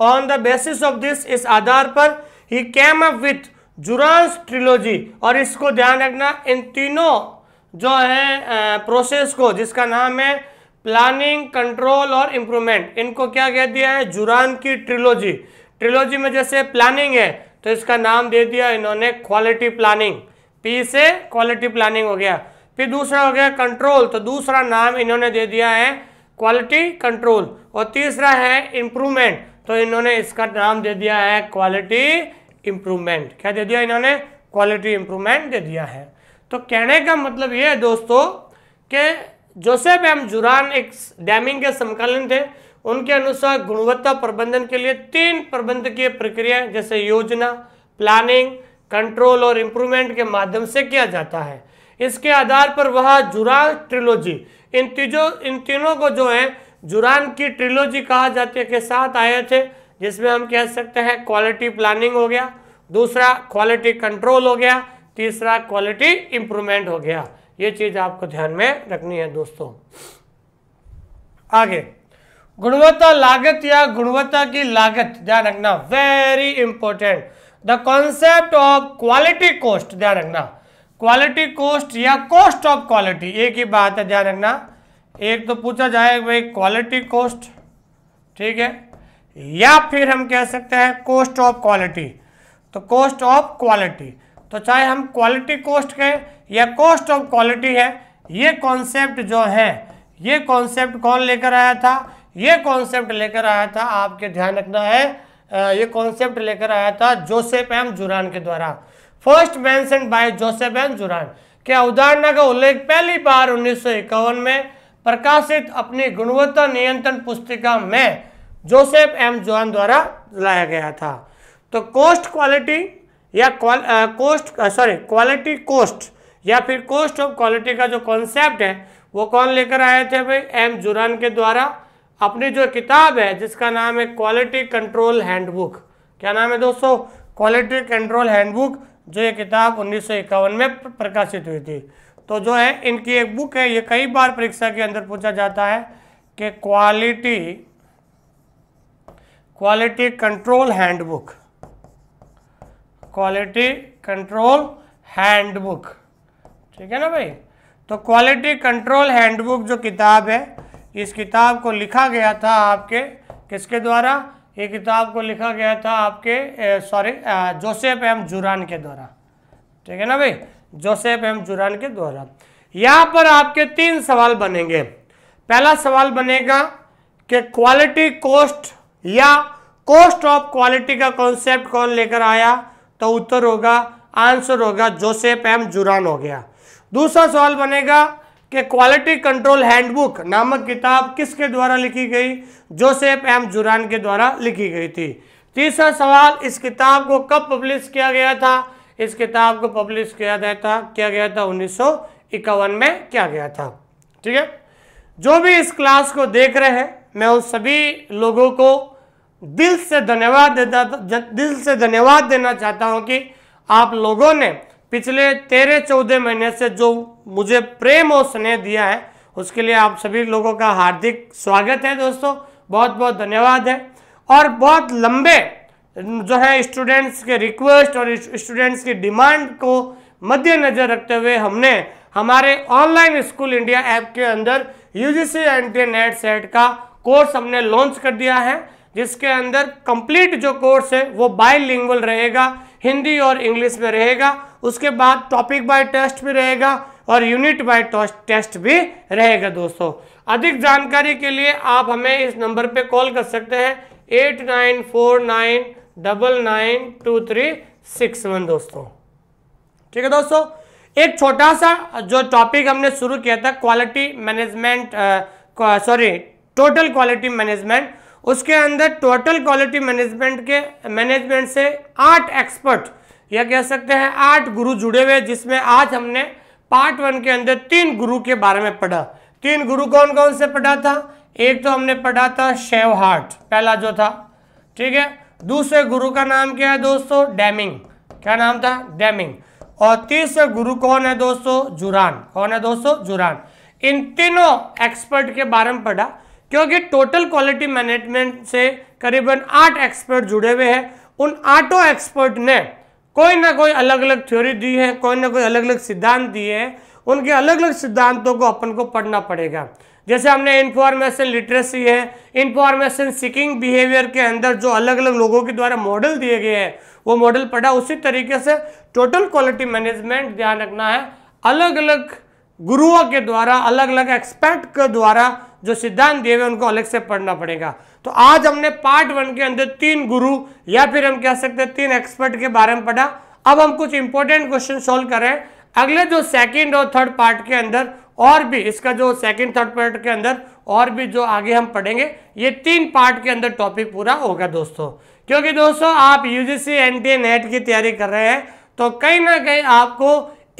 on the basis of this इस आधार पर ही came up with Juran's trilogy और इसको ध्यान रखना इन तीनों जो है प्रोसेस को जिसका नाम है प्लानिंग कंट्रोल और इम्प्रूवमेंट इनको क्या कह दिया है जुरान की ट्रिलोजी ट्रिलोजी में जैसे प्लानिंग है तो इसका नाम दे दिया इन्होंने क्वालिटी प्लानिंग पी से क्वालिटी प्लानिंग हो गया फिर दूसरा हो गया कंट्रोल तो दूसरा नाम इन्होंने दे दिया है क्वालिटी कंट्रोल और तीसरा है इम्प्रूवमेंट तो इन्होंने इसका नाम दे दिया है क्वालिटी इम्प्रूवमेंट क्या दे दिया इन्होंने क्वालिटी इम्प्रूवमेंट दे दिया है तो कहने का मतलब ये है दोस्तों के जोसेफ एम जुरान एक डैमिंग के समकालीन थे उनके अनुसार गुणवत्ता प्रबंधन के लिए तीन प्रबंधकीय प्रक्रिया जैसे योजना प्लानिंग कंट्रोल और इम्प्रूवमेंट के माध्यम से किया जाता है इसके आधार पर वह जुरा ट्रिलोजी इन तीजों इन तीनों को जो है जुरान की ट्रिलोजी कहा है के साथ आए थे जिसमें हम कह सकते हैं क्वालिटी प्लानिंग हो गया दूसरा क्वालिटी कंट्रोल हो गया तीसरा क्वालिटी इंप्रूवमेंट हो गया ये चीज़ आपको ध्यान में रखनी है दोस्तों आगे गुणवत्ता लागत या गुणवत्ता की लागत ध्यान रखना very important the concept of quality cost ध्यान रखना क्वालिटी कॉस्ट या कॉस्ट ऑफ क्वालिटी एक ही बात है ध्यान रखना एक तो पूछा जाए भाई क्वालिटी कॉस्ट ठीक है या फिर हम कह सकते हैं कॉस्ट ऑफ क्वालिटी तो कॉस्ट ऑफ क्वालिटी तो चाहे हम क्वालिटी कॉस्ट कहें या कॉस्ट ऑफ क्वालिटी है ये कॉन्सेप्ट जो है ये कॉन्सेप्ट कौन लेकर आया था ये कॉन्सेप्ट लेकर आया था आपके ध्यान रखना है ये कॉन्सेप्ट लेकर आया था जोसेफ एम जुरान के द्वारा फर्स्ट मैं बाय जोसेफ एन जुरान क्या अवधारणा का उल्लेख पहली बार उन्नीस में प्रकाशित अपनी गुणवत्ता नियंत्रण पुस्तिका में जोसेफ एम जोन द्वारा लाया गया था तो कोस्ट क्वालिटी या कोस्ट सॉरी क्वालिटी कोस्ट या फिर कोस्ट ऑफ क्वालिटी का जो कॉन्सेप्ट है वो कौन लेकर आए थे भाई एम जुरान के द्वारा अपनी जो किताब है जिसका नाम है क्वालिटी कंट्रोल हैंडबुक क्या नाम है दोस्तों क्वालिटी कंट्रोल हैंडबुक जो ये किताब उन्नीस में प्रकाशित हुई थी तो जो है इनकी एक बुक है ये कई बार परीक्षा के अंदर पूछा जाता है कि quality quality control handbook quality control handbook ठीक है ना भाई तो क्वालिटी कंट्रोल हैंडबुक जो किताब है इस किताब को लिखा गया था आपके किसके द्वारा ये किताब को लिखा गया था आपके सॉरी जोसेफ एम जुरान के द्वारा ठीक है ना भाई जोसेफ एम जुरान के द्वारा यहाँ पर आपके तीन सवाल बनेंगे पहला सवाल बनेगा कि क्वालिटी कॉस्ट या कॉस्ट ऑफ क्वालिटी का कॉन्सेप्ट कौन लेकर आया तो उत्तर होगा आंसर होगा जोसेफ एम जुरान हो गया दूसरा सवाल बनेगा कि क्वालिटी कंट्रोल हैंडबुक नामक किताब किसके द्वारा लिखी गई जोसेफ एम जुरान के द्वारा लिखी गई थी तीसरा सवाल इस किताब को कब पब्लिश किया गया था इस किताब को पब्लिश किया गया था किया गया था उन्नीस में किया गया था ठीक है जो भी इस क्लास को देख रहे हैं मैं उन सभी लोगों को दिल से धन्यवाद देता दिल से धन्यवाद देना चाहता हूं कि आप लोगों ने पिछले तेरह चौदह महीने से जो मुझे प्रेम और स्नेह दिया है उसके लिए आप सभी लोगों का हार्दिक स्वागत है दोस्तों बहुत बहुत धन्यवाद है और बहुत लंबे जो है स्टूडेंट्स के रिक्वेस्ट और स्टूडेंट्स की डिमांड को मद्देनजर रखते हुए हमने हमारे ऑनलाइन स्कूल इंडिया ऐप के अंदर यूजीसी सी नेट सेट का कोर्स हमने लॉन्च कर दिया है जिसके अंदर कंप्लीट जो कोर्स है वो बायलिंगुअल रहेगा हिंदी और इंग्लिश में रहेगा उसके बाद टॉपिक बाय टेस्ट भी रहेगा और यूनिट बाय टेस्ट भी रहेगा दोस्तों अधिक जानकारी के लिए आप हमें इस नंबर पे कॉल कर सकते हैं eight nine four nine double nine two three six one दोस्तों ठीक है दोस्तों एक छोटा सा जो टॉपिक हमने शुरू किया था quality management sorry total quality management उसके अंदर टोटल क्वालिटी मैनेजमेंट के मैनेजमेंट से आठ एक्सपर्ट या कह सकते हैं आठ गुरु जुड़े हुए जिसमें आज हमने पार्ट वन के अंदर तीन गुरु के बारे में पढ़ा तीन गुरु कौन कौन से पढ़ा था एक तो हमने पढ़ा था शेव हार्ट पहला जो था ठीक है दूसरे गुरु का नाम क्या है दोस्तों डैमिंग क्या नाम था डैमिंग और तीसरे गुरु कौन है दोस्तों जुरान कौन है दोस्तों जुरान इन तीनों एक्सपर्ट के बारे में पढ़ा क्योंकि टोटल क्वालिटी मैनेजमेंट से करीबन आठ एक्सपर्ट जुड़े हुए हैं उन आठों एक्सपर्ट ने कोई ना कोई अलग अलग थ्योरी दी है कोई ना कोई अलग अलग सिद्धांत दिए हैं उनके अलग अलग सिद्धांतों को अपन को पढ़ना पड़ेगा जैसे हमने इंफॉर्मेशन लिटरेसी है इंफॉर्मेशन सिकिंग बिहेवियर के अंदर जो अलग अलग लोगों के द्वारा मॉडल दिए गए हैं वो मॉडल पढ़ा उसी तरीके से टोटल क्वालिटी मैनेजमेंट ध्यान रखना है अलग अलग गुरुओं के द्वारा अलग अलग एक्सपर्ट के द्वारा जो सिद्धांत दिए हुए उनको अलग से पढ़ना पड़ेगा तो आज हमने पार्ट वन के अंदर तीन गुरु या फिर हम कह सकते हैं तीन एक्सपर्ट के बारे में पढ़ा अब हम कुछ इंपॉर्टेंट क्वेश्चन रहे करें अगले जो सेकेंड और थर्ड पार्ट के अंदर और भी इसका जो सेकेंड थर्ड पार्ट के अंदर और भी जो आगे हम पढ़ेंगे ये तीन पार्ट के अंदर टॉपिक पूरा होगा दोस्तों क्योंकि दोस्तों आप यूजीसी एनटीए नेट की तैयारी कर रहे हैं तो कहीं ना कहीं आपको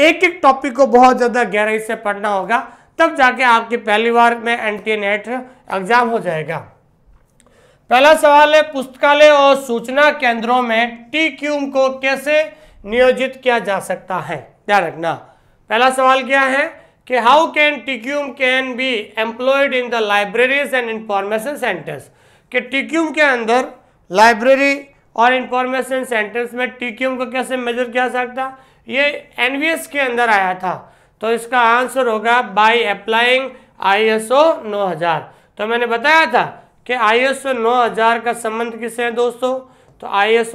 एक एक टॉपिक को बहुत ज़्यादा गहराई से पढ़ना होगा तब जाके आपके पहली बार में एन टी नेट एग्जाम हो जाएगा पहला सवाल है पुस्तकालय और सूचना केंद्रों में टी क्यूम को कैसे नियोजित किया जा सकता है ध्यान रखना पहला सवाल क्या है कि how can TQM can be employed in the libraries and information centres कि क्यूम के अंदर लाइब्रेरी और इंफॉर्मेशन सेंटर्स में क्यूम को कैसे मेजर किया सकता ये एन के अंदर आया था तो इसका आंसर होगा बाई अप्लाइंग नौ 9000 तो मैंने बताया था कि नौ 9000 का संबंध किससे है दोस्तों तो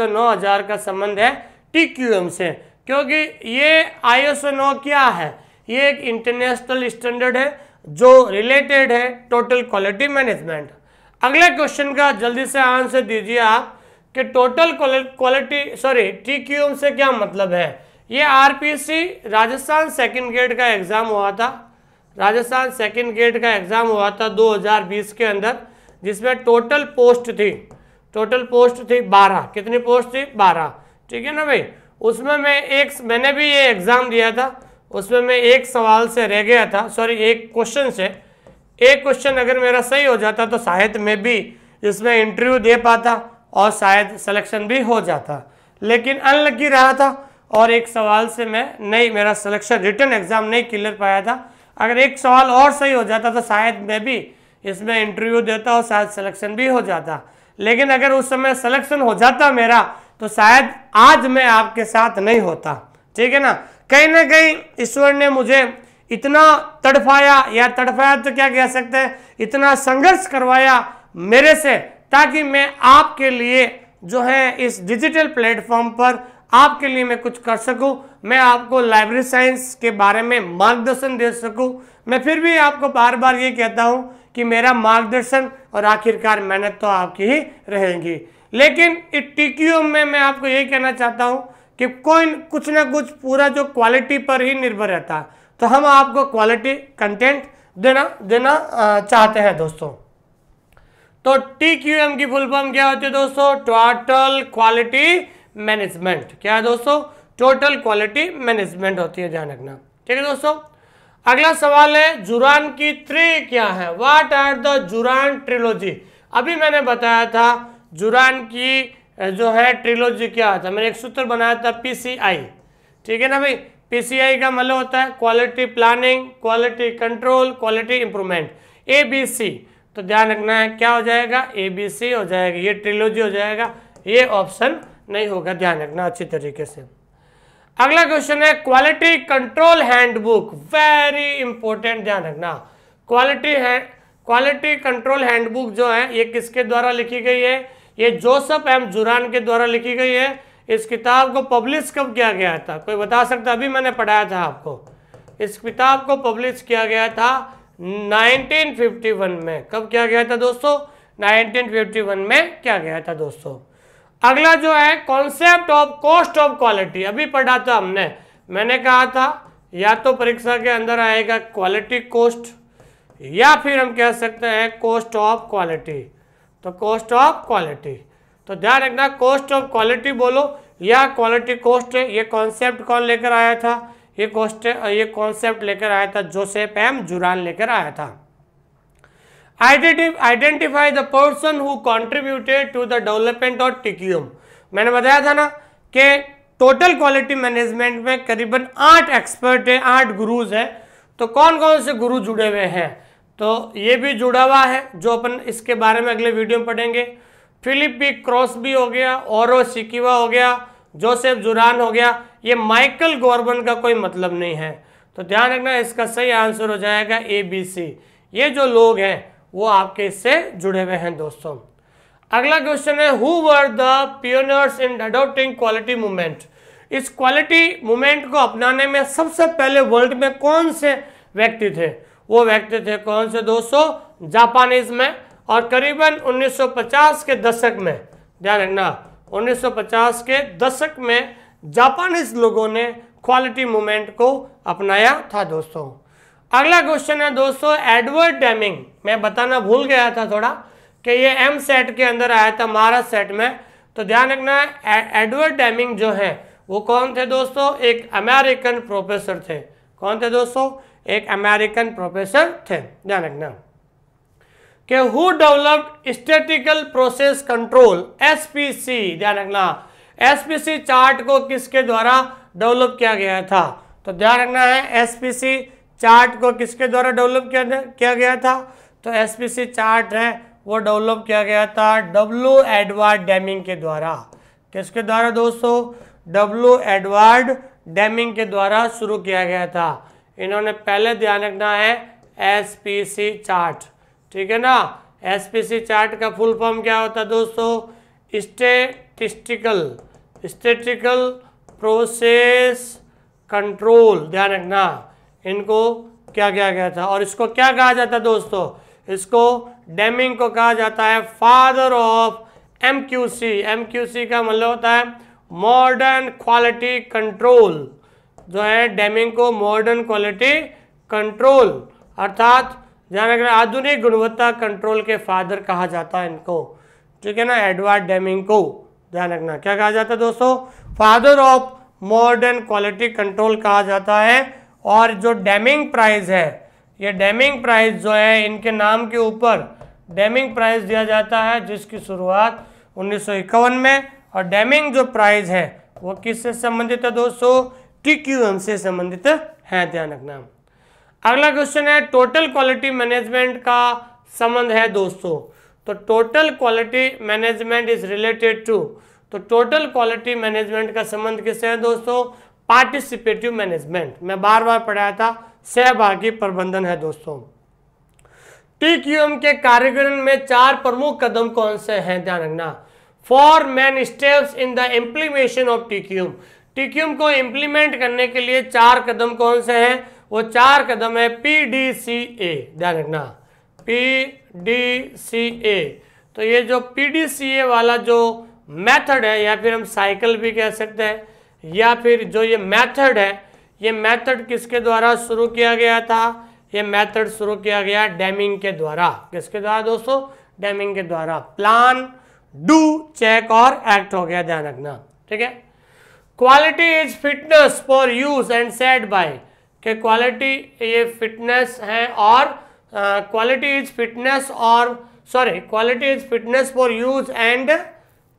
नौ 9000 का संबंध है टीक्यूएम से क्योंकि ये ओ 9 क्या है ये एक इंटरनेशनल स्टैंडर्ड है जो रिलेटेड है टोटल क्वालिटी मैनेजमेंट अगले क्वेश्चन का जल्दी से आंसर दीजिए आप कि टोटल क्वालिटी सॉरी टीक्यूएम से क्या मतलब है ये आरपीसी राजस्थान सेकंड ग्रेड का एग्ज़ाम हुआ था राजस्थान सेकंड ग्रेड का एग्ज़ाम हुआ था 2020 के अंदर जिसमें टोटल पोस्ट थी टोटल पोस्ट थी 12 कितनी पोस्ट थी 12 ठीक है ना भाई उसमें मैं एक मैंने भी ये एग्ज़ाम दिया था उसमें मैं एक सवाल से रह गया था सॉरी एक क्वेश्चन से एक क्वेश्चन अगर मेरा सही हो जाता तो शायद मैं भी इसमें इंटरव्यू दे पाता और शायद सलेक्शन भी हो जाता लेकिन अनलकी रहा था और एक सवाल से मैं नहीं मेरा सिलेक्शन रिटर्न एग्जाम नहीं क्लियर पाया था अगर एक सवाल और सही हो जाता तो शायद मैं भी इसमें इंटरव्यू देता और शायद सिलेक्शन भी हो जाता लेकिन अगर उस समय सिलेक्शन हो जाता मेरा तो शायद आज मैं आपके साथ नहीं होता ठीक है ना कहीं ना कहीं ईश्वर ने मुझे इतना तड़फाया या तड़फाया तो क्या कह सकते हैं इतना संघर्ष करवाया मेरे से ताकि मैं आपके लिए जो है इस डिजिटल प्लेटफॉर्म पर आपके लिए मैं कुछ कर सकूं मैं आपको लाइब्रेरी साइंस के बारे में मार्गदर्शन दे सकूं मैं फिर भी आपको बार बार ये कहता हूं कि मेरा मार्गदर्शन और आखिरकार मेहनत तो आपकी ही रहेगी लेकिन टिकियों में मैं आपको ये कहना चाहता हूं कि कोई कुछ ना कुछ पूरा जो क्वालिटी पर ही निर्भर रहता तो हम आपको क्वालिटी कंटेंट देना देना चाहते हैं दोस्तों तो टी क्यू एम की फुल फॉर्म क्या होती है दोस्तों टोटल क्वालिटी मैनेजमेंट क्या है दोस्तों टोटल क्वालिटी मैनेजमेंट होती है ध्यान रखना ठीक है दोस्तों अगला सवाल है जुरान की ट्री क्या है what are the Juran trilogy अभी मैंने बताया था जुरान की जो है ट्रिलोजी क्या था मैंने एक सूत्र बनाया था पीसीआई ठीक है ना भाई पीसीआई का मतलब होता है quality planning quality control quality improvement A B C तो ध्यान रखना है क्या हो जाएगा ए बी सी हो जाएगा ये ट्रिलोजी हो जाएगा ये ऑप्शन नहीं होगा ध्यान रखना अच्छी तरीके से अगला क्वेश्चन है quality control handbook very important ध्यान रखना क्वालिटी है क्वालिटी कंट्रोल हैंडबुक जो है ये किसके द्वारा लिखी गई है ये जोसफ एम जुरान के द्वारा लिखी गई है इस किताब को पब्लिश कब किया गया था कोई बता सकता अभी मैंने पढ़ाया था आपको इस किताब को पब्लिश किया गया था 1951 में कब किया गया था दोस्तों 1951 में क्या गया था दोस्तों अगला जो है concept of cost of quality अभी पढ़ा था हमने मैंने कहा था या तो परीक्षा के अंदर आएगा क्वालिटी कॉस्ट या फिर हम कह सकते हैं कॉस्ट ऑफ क्वालिटी तो कॉस्ट ऑफ क्वालिटी तो ध्यान रखना कॉस्ट ऑफ क्वालिटी बोलो या क्वालिटी कॉस्ट ये कॉन्सेप्ट कौन लेकर आया था ये कॉस्ट ये कॉन्सेप्ट लेकर आया था जोसेफ एम जुरान लेकर आया था identify the person who contributed to the development of TQM मैंने बताया था ना कि टोटल क्वालिटी मैनेजमेंट में करीबन आठ एक्सपर्ट है आठ गुरुज हैं तो कौन कौन से गुरु जुड़े हुए हैं तो ये भी जुड़ा हुआ है जो अपन इसके बारे में अगले वीडियो में पढ़ेंगे फिलिप बी क्रॉस भी हो गया और सिकिवा हो गया जोसेफ जुरान हो गया ये माइकल गोरबन का कोई मतलब नहीं है तो ध्यान रखना इसका सही आंसर हो जाएगा ए बी सी ये जो लोग हैं वो आपके इससे जुड़े हुए हैं दोस्तों अगला क्वेश्चन है who were the pioneers in adopting quality movement इस क्वालिटी मूवमेंट को अपनाने में सबसे पहले वर्ल्ड में कौन से व्यक्ति थे वो व्यक्ति थे कौन से दोस्तों जापानीज में और करीबन 1950 के दशक में ध्यान रखना 1950 के दशक में जापानीज लोगों ने क्वालिटी मूवमेंट को अपनाया था दोस्तों अगला क्वेश्चन है दोस्तों एडवर्ड डेमिंग मैं बताना भूल गया था थोड़ा कि ये एम सेट के अंदर आया था मारा सेट में तो ध्यान रखना एडवर्ड डेमिंग जो है वो कौन थे दोस्तों एक अमेरिकन प्रोफेसर थे कौन थे दोस्तों एक अमेरिकन प्रोफेसर थे ध्यान रखना कि who developed statical process control SPC ध्यान रखना एसपीसी चार्ट को किसके द्वारा डेवलप किया गया था तो ध्यान रखना है एसपीसी चार्ट को किसके द्वारा डेवलप किया किया गया था तो एसपीसी चार्ट है वो डेवलप किया गया था डब्ल्यू एडवर्ड डैमिंग के द्वारा किसके द्वारा दोस्तों डब्ल्यू एडवर्ड डैमिंग के द्वारा शुरू किया गया था इन्होंने पहले ध्यान रखना है एसपीसी चार्ट ठीक है ना एसपीसी चार्ट का फुल फॉर्म क्या होता है दोस्तों स्टेटिस्टिकल स्टेटिकल प्रोसेस कंट्रोल ध्यान रखना इनको क्या क्या गया था और इसको क्या कहा जाता है दोस्तों इसको डेमिंग को कहा जाता है father of M Q C M Q C का मतलब होता है मॉडर्न क्वालिटी कंट्रोल जो है डेमिंग को मॉडर्न क्वालिटी कंट्रोल अर्थात ध्यान रखना आधुनिक गुणवत्ता कंट्रोल के फादर कहा जाता है इनको ठीक है ना एडवर्ड डेमिंग को ध्यान रखना क्या कहा जाता है दोस्तों father of modern quality control कहा जाता है और जो डैमिंग प्राइज है ये डैमिंग प्राइज जो है इनके नाम के ऊपर डैमिंग प्राइज दिया जाता है जिसकी शुरुआत उन्नीस में और डैमिंग जो प्राइज है वो किससे संबंधित है दोस्तों टीक्यूएम से संबंधित है ध्यान रखना अगला क्वेश्चन है टोटल क्वालिटी मैनेजमेंट का संबंध है दोस्तों तो total quality management is related to तो टोटल क्वालिटी मैनेजमेंट का संबंध किससे है दोस्तों पार्टिसिपेटिव मैनेजमेंट मैं बार बार पढ़ाया था सहभागी प्रबंधन है दोस्तों टीक्यूएम के कार्यक्रम में चार प्रमुख कदम कौन से हैं ध्यान रखना four main steps in the implementation of TQM TQM को इम्प्लीमेंट करने के लिए चार कदम कौन से हैं वो चार कदम है पी डी सी ए ध्यान रखना पी डी सी ए तो ये जो पी डी सी ए वाला जो मेथड है या फिर हम साइकिल भी कह सकते हैं या फिर जो ये मेथड है ये मेथड किसके द्वारा शुरू किया गया था ये मेथड शुरू किया गया डैमिंग के द्वारा किसके द्वारा दोस्तों डैमिंग के द्वारा प्लान डू चेक और एक्ट हो गया ध्यान रखना ठीक है quality is fitness for use and set by के क्वालिटी ये फिटनेस है और क्वालिटी इज फिटनेस और sorry quality is fitness for use and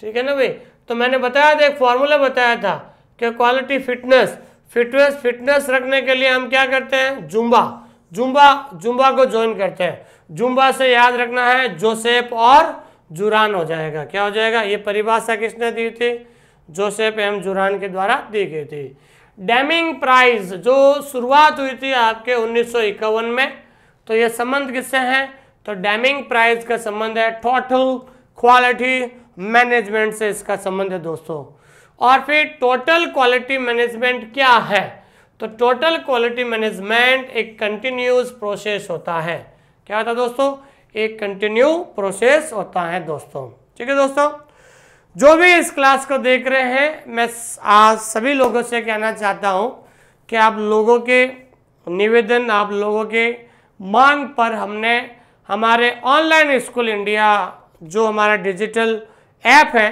ठीक है ना भाई तो मैंने बताया था एक फॉर्मूला बताया था कि क्वालिटी फिटनेस फिटनेस फिटनेस रखने के लिए हम क्या करते हैं जुम्बा जुम्बा जुम्बा को ज्वाइन करते हैं जुम्बा से याद रखना है जोसेप और जुरान हो जाएगा क्या हो जाएगा ये परिभाषा किसने दी थी जोसेफ एम जुरान के द्वारा दी गई थी डैमिंग प्राइज जो शुरुआत हुई थी आपके उन्नीस में तो ये संबंध किससे हैं तो डैमिंग प्राइज का संबंध है टोटल क्वालिटी मैनेजमेंट से इसका संबंध है दोस्तों और फिर टोटल क्वालिटी मैनेजमेंट क्या है तो टोटल क्वालिटी मैनेजमेंट एक कंटिन्यूस प्रोसेस होता है क्या होता है दोस्तों एक कंटिन्यू प्रोसेस होता है दोस्तों ठीक है दोस्तों जो भी इस क्लास को देख रहे हैं मैं आज सभी लोगों से कहना चाहता हूं कि आप लोगों के निवेदन आप लोगों के मांग पर हमने हमारे ऑनलाइन स्कूल इंडिया जो हमारा डिजिटल ऐप है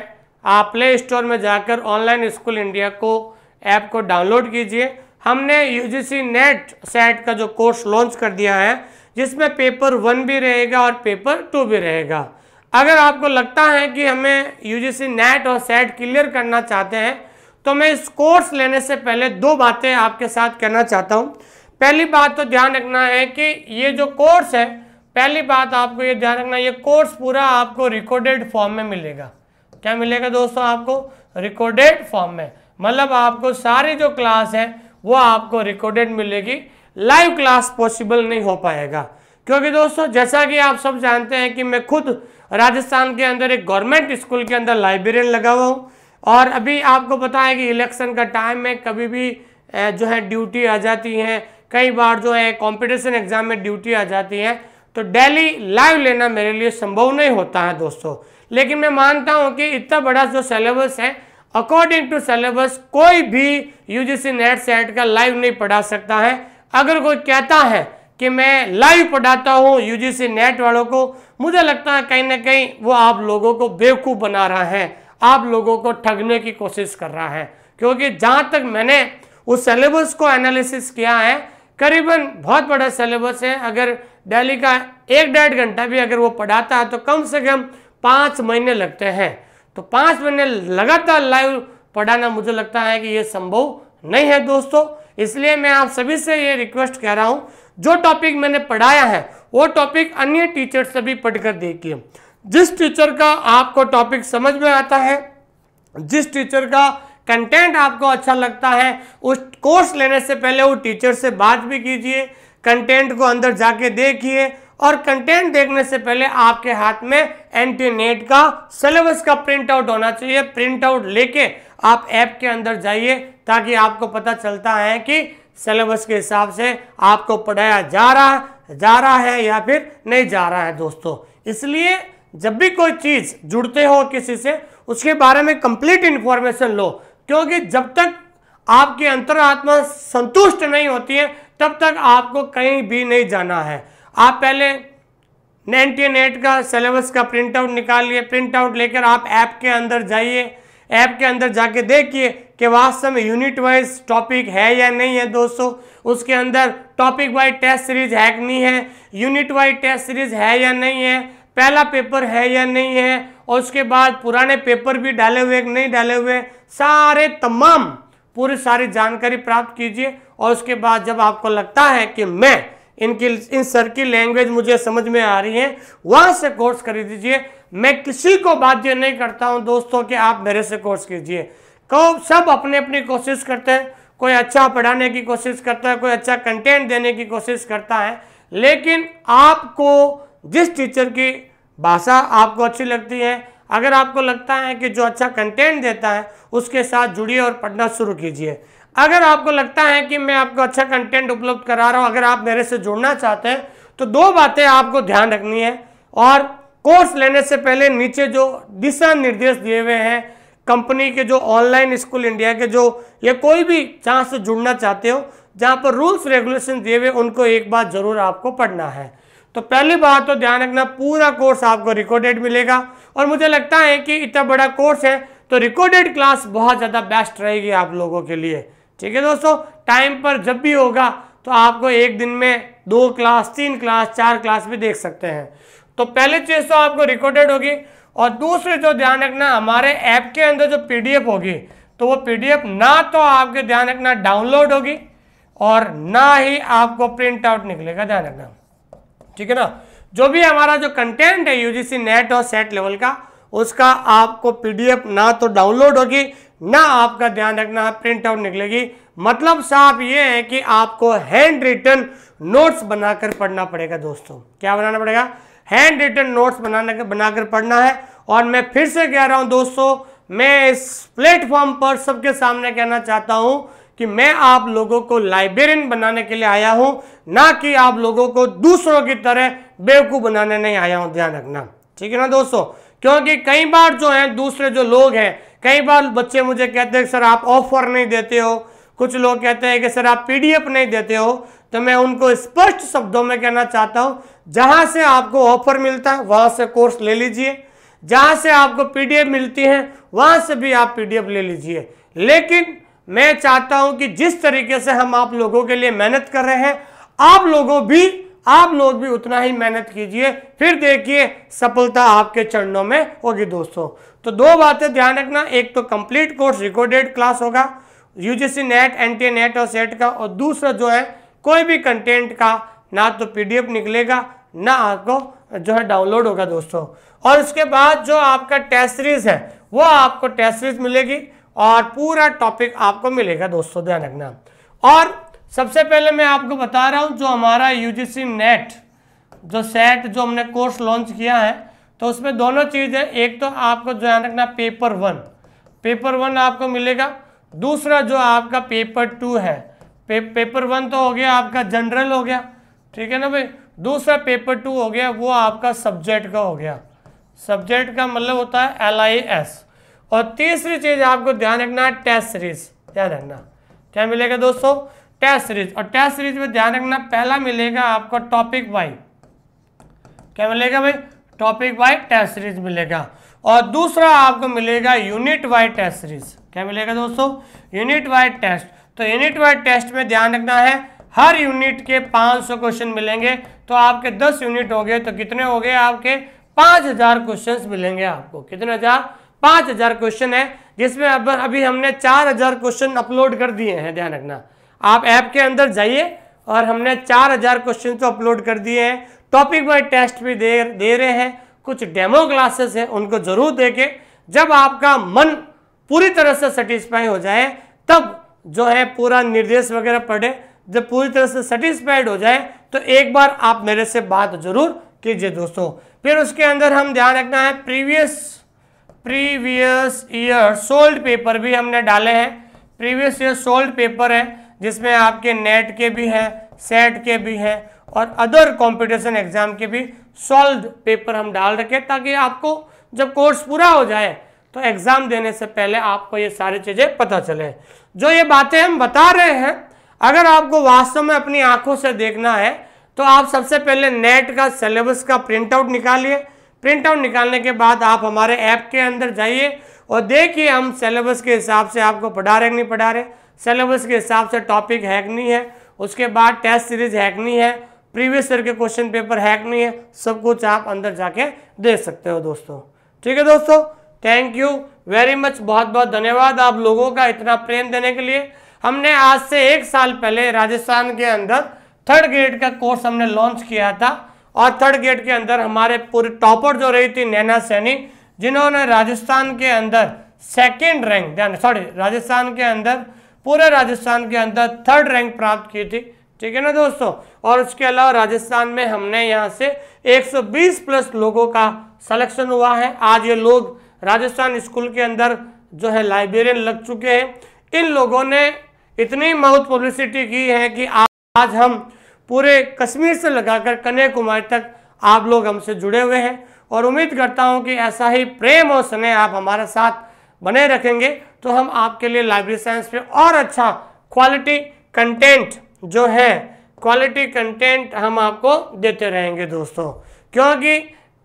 आप प्ले स्टोर में जाकर ऑनलाइन स्कूल इंडिया को ऐप को डाउनलोड कीजिए हमने यूजीसी नेट सेट का जो कोर्स लॉन्च कर दिया है जिसमें पेपर वन भी रहेगा और पेपर टू भी रहेगा अगर आपको लगता है कि हमें यूजीसी नेट और सेट क्लियर करना चाहते हैं तो मैं इस कोर्स लेने से पहले दो बातें आपके साथ कहना चाहता हूँ पहली बात तो ध्यान रखना है कि ये जो कोर्स है पहली बात आपको ये ध्यान रखना ये कोर्स पूरा आपको रिकॉर्डेड फॉर्म में मिलेगा क्या मिलेगा दोस्तों आपको रिकॉर्डेड फॉर्म में मतलब आपको सारी जो क्लास है वो आपको रिकॉर्डेड मिलेगी लाइव क्लास पॉसिबल नहीं हो पाएगा क्योंकि दोस्तों जैसा कि आप सब जानते हैं कि मैं खुद राजस्थान के अंदर एक गवर्नमेंट स्कूल के अंदर लाइब्रेरियन लगा हुआ हूँ और अभी आपको पता है कि इलेक्शन का टाइम है कभी भी जो है ड्यूटी आ जाती है कई बार जो है कॉम्पिटिशन एग्जाम में ड्यूटी आ जाती है तो डेली लाइव लेना मेरे लिए संभव नहीं होता है दोस्तों लेकिन मैं मानता हूँ कि इतना बड़ा जो सिलेबस है अकॉर्डिंग टू सिलेबस कोई भी यूजीसी नेट सेट का लाइव नहीं पढ़ा सकता है अगर कोई कहता है कि मैं लाइव पढ़ाता हूँ यूजीसी नेट वालों को मुझे लगता है कहीं ना कहीं वो आप लोगों को बेवकूफ़ बना रहा है आप लोगों को ठगने की कोशिश कर रहा है क्योंकि जहाँ तक मैंने उस सिलेबस को एनालिसिस किया है करीबन बहुत बड़ा सिलेबस है अगर डेली का एक डेढ़ घंटा भी अगर वो पढ़ाता है तो कम से कम पाँच महीने लगते हैं तो पाँच महीने लगातार लाइव पढ़ाना मुझे लगता है कि ये संभव नहीं है दोस्तों इसलिए मैं आप सभी से ये रिक्वेस्ट कह रहा हूँ जो टॉपिक मैंने पढ़ाया है वो टॉपिक अन्य टीचर से भी पढ़कर देखिए जिस टीचर का आपको टॉपिक समझ में आता है जिस टीचर का कंटेंट आपको अच्छा लगता है उस कोर्स लेने से पहले वो टीचर से बात भी कीजिए कंटेंट को अंदर जाके देखिए और कंटेंट देखने से पहले आपके हाथ में एंटी नेट का सिलेबस का प्रिंट आउट होना चाहिए प्रिंट आउट लेके आप ऐप के अंदर जाइए ताकि आपको पता चलता है कि सिलेबस के हिसाब से आपको पढ़ाया जा रहा जा रहा है या फिर नहीं जा रहा है दोस्तों इसलिए जब भी कोई चीज़ जुड़ते हो किसी से उसके बारे में कंप्लीट इंफॉर्मेशन लो क्योंकि जब तक आपकी अंतरात्मा संतुष्ट नहीं होती है तब तक आपको कहीं भी नहीं जाना है आप पहले 98 का सिलेबस का प्रिंट आउट निकालिए प्रिंट आउट लेकर आप ऐप के अंदर जाइए ऐप के अंदर जाके देखिए कि वास्तव में यूनिट वाइज टॉपिक है या नहीं है दोस्तों उसके अंदर टॉपिक वाइज टेस्ट सीरीज है कि नहीं है यूनिट वाइज टेस्ट सीरीज है या नहीं है पहला पेपर है या नहीं है और उसके बाद पुराने पेपर भी डाले हुए नहीं डाले हुए सारे तमाम पूरी सारी जानकारी प्राप्त कीजिए और उसके बाद जब आपको लगता है कि मैं इनकी इन सर की लैंग्वेज मुझे समझ में आ रही है वहाँ से कोर्स खरीद दीजिए मैं किसी को बाध्य नहीं करता हूँ दोस्तों कि आप मेरे से कोर्स कीजिए को सब अपने अपनी कोशिश करते हैं कोई अच्छा पढ़ाने की कोशिश करता है कोई अच्छा कंटेंट देने की कोशिश करता है लेकिन आपको जिस टीचर की भाषा आपको अच्छी लगती है अगर आपको लगता है कि जो अच्छा कंटेंट देता है उसके साथ जुड़िए और पढ़ना शुरू कीजिए अगर आपको लगता है कि मैं आपको अच्छा कंटेंट उपलब्ध करा रहा हूँ अगर आप मेरे से जुड़ना चाहते हैं तो दो बातें आपको ध्यान रखनी है और कोर्स लेने से पहले नीचे जो दिशा निर्देश दिए हुए हैं कंपनी के जो ऑनलाइन स्कूल इंडिया के जो या कोई भी जहाँ से जुड़ना चाहते हो जहाँ पर रूल्स रेगुलेशन दिए हुए उनको एक बार जरूर आपको पढ़ना है तो पहली बात तो ध्यान रखना पूरा कोर्स आपको रिकॉर्डेड मिलेगा और मुझे लगता है कि इतना बड़ा कोर्स है तो रिकॉर्डेड क्लास बहुत ज़्यादा बेस्ट रहेगी आप लोगों के लिए ठीक है दोस्तों टाइम पर जब भी होगा तो आपको एक दिन में दो क्लास तीन क्लास चार क्लास भी देख सकते हैं तो पहले चीज़ तो आपको रिकॉर्डेड होगी और दूसरी जो ध्यान रखना हमारे ऐप के अंदर जो पीडीएफ होगी तो वो पीडीएफ ना तो आपके ध्यान रखना डाउनलोड होगी और ना ही आपको प्रिंट आउट निकलेगा ध्यान रखना ठीक है ना जो भी हमारा जो कंटेंट है यूजीसी नेट और सेट लेवल का उसका आपको पीडीएफ ना तो डाउनलोड होगी ना आपका ध्यान रखना प्रिंट आउट निकलेगी मतलब साफ ये है कि आपको हैंड रिटर्न नोट्स बनाकर पढ़ना पड़ेगा दोस्तों क्या बनाना पड़ेगा हैंड रिटर्न नोट्स बनाने बनाकर पढ़ना है और मैं फिर से कह रहा हूँ दोस्तों मैं इस प्लेटफॉर्म पर सबके सामने कहना चाहता हूँ कि मैं आप लोगों को लाइब्रेरियन बनाने के लिए आया हूं ना कि आप लोगों को दूसरों की तरह बेवकूफ़ बनाने नहीं आया हूं ध्यान रखना ठीक है ना दोस्तों क्योंकि कई बार जो है दूसरे जो लोग हैं कई बार बच्चे मुझे कहते हैं सर आप ऑफर नहीं देते हो कुछ लोग कहते हैं कि सर आप पीडीएफ नहीं देते हो तो मैं उनको स्पष्ट शब्दों में कहना चाहता हूं जहां से आपको ऑफर मिलता है वहां से कोर्स ले लीजिए जहां से आपको पीडीएफ मिलती है वहां से भी आप पीडीएफ ले लीजिए लेकिन मैं चाहता हूं कि जिस तरीके से हम आप लोगों के लिए मेहनत कर रहे हैं आप लोगों भी आप लोग भी उतना ही मेहनत कीजिए फिर देखिए सफलता आपके चरणों में होगी दोस्तों तो दो बातें ध्यान रखना एक तो कंप्लीट कोर्स रिकॉर्डेड क्लास होगा यूजीसी नेट एनटी नेट और सेट का और दूसरा जो है कोई भी कंटेंट का ना तो पीडीएफ निकलेगा ना आपको जो है डाउनलोड होगा दोस्तों और उसके बाद जो आपका टेस्ट सीरीज है वो आपको टेस्ट सीरीज मिलेगी और पूरा टॉपिक आपको मिलेगा दोस्तों ध्यान रखना और सबसे पहले मैं आपको बता रहा हूँ जो हमारा यूजीसी नेट जो सेट जो हमने कोर्स लॉन्च किया है तो उसमें दोनों चीज़ है एक तो आपको ध्यान रखना पेपर वन पेपर वन आपको मिलेगा दूसरा जो आपका पेपर टू है पे, पेपर वन तो हो गया आपका जनरल हो गया ठीक है ना भाई दूसरा पेपर टू हो गया वो आपका सब्जेक्ट का हो गया सब्जेक्ट का मतलब होता है एल आई एस और तीसरी चीज़ आपको ध्यान रखना है टेस्ट सीरीज ध्यान रखना क्या मिलेगा दोस्तों टेस्ट सीरीज और टेस्ट सीरीज में ध्यान रखना पहला मिलेगा आपको टॉपिक वाई क्या मिलेगा भाई टॉपिक वाई टेस्ट सीरीज मिलेगा और दूसरा आपको मिलेगा यूनिट वाई टेस्ट सीरीज क्या मिलेगा दोस्तों यूनिट वाई टेस्ट तो यूनिट वाई टेस्ट में ध्यान रखना है हर यूनिट के 500 क्वेश्चन मिलेंगे तो आपके 10 यूनिट हो गए तो कितने हो गए आपके 5000 क्वेश्चंस मिलेंगे आपको कितने हजार पाँच हजार क्वेश्चन है जिसमें अब अभी हमने चार हजार क्वेश्चन अपलोड कर दिए हैं ध्यान रखना आप ऐप के अंदर जाइए और हमने 4000 क्वेश्चन तो अपलोड कर दिए हैं टॉपिक वाइज टेस्ट भी दे दे रहे हैं कुछ डेमो क्लासेस हैं उनको ज़रूर देखें जब आपका मन पूरी तरह से सेटिस्फाई हो जाए तब जो है पूरा निर्देश वगैरह पढ़े जब पूरी तरह से सेटिस्फाइड हो जाए तो एक बार आप मेरे से बात जरूर कीजिए दोस्तों फिर उसके अंदर हम ध्यान रखना है previous previous year solved paper भी हमने डाले हैं प्रीवियस ईयर सोल्ड पेपर है जिसमें आपके नेट के भी हैं सेट के भी हैं और अदर कॉम्पिटिशन एग्जाम के भी सॉल्व पेपर हम डाल रखे ताकि आपको जब कोर्स पूरा हो जाए तो एग्ज़ाम देने से पहले आपको ये सारी चीज़ें पता चले जो ये बातें हम बता रहे हैं अगर आपको वास्तव में अपनी आंखों से देखना है तो आप सबसे पहले नेट का सिलेबस का प्रिंट आउट निकालिए प्रिंट आउट निकालने के बाद आप हमारे ऐप के अंदर जाइए और देखिए हम सिलेबस के हिसाब से आपको पढ़ा रहे नहीं पढ़ा रहे सिलेबस के हिसाब से टॉपिक हैक नहीं है उसके बाद टेस्ट सीरीज हैक नहीं है प्रीवियस ईयर के क्वेश्चन पेपर हैक नहीं है सब कुछ आप अंदर जाके देख सकते हो दोस्तों ठीक है दोस्तों थैंक यू वेरी मच बहुत बहुत धन्यवाद आप लोगों का इतना प्रेम देने के लिए हमने आज से एक साल पहले राजस्थान के अंदर थर्ड ग्रेड का कोर्स हमने लॉन्च किया था और थर्ड ग्रेड के अंदर हमारे पूरे टॉपर जो रही थी नैना सैनी जिन्होंने राजस्थान के अंदर सेकेंड रैंक सॉरी राजस्थान के अंदर पूरे राजस्थान के अंदर थर्ड रैंक प्राप्त की थी ठीक है ना दोस्तों और उसके अलावा राजस्थान में हमने यहाँ से 120 प्लस लोगों का सलेक्शन हुआ है आज ये लोग राजस्थान स्कूल के अंदर जो है लाइब्रेरियन लग चुके हैं इन लोगों ने इतनी माउथ पब्लिसिटी की है कि आज हम पूरे कश्मीर से लगाकर कन्याकुमारी तक आप लोग हमसे जुड़े हुए हैं और उम्मीद करता हूँ कि ऐसा ही प्रेम और स्नेह आप हमारे साथ बनाए रखेंगे तो हम आपके लिए लाइब्रेरी साइंस पे और अच्छा क्वालिटी कंटेंट जो है क्वालिटी कंटेंट हम आपको देते रहेंगे दोस्तों क्योंकि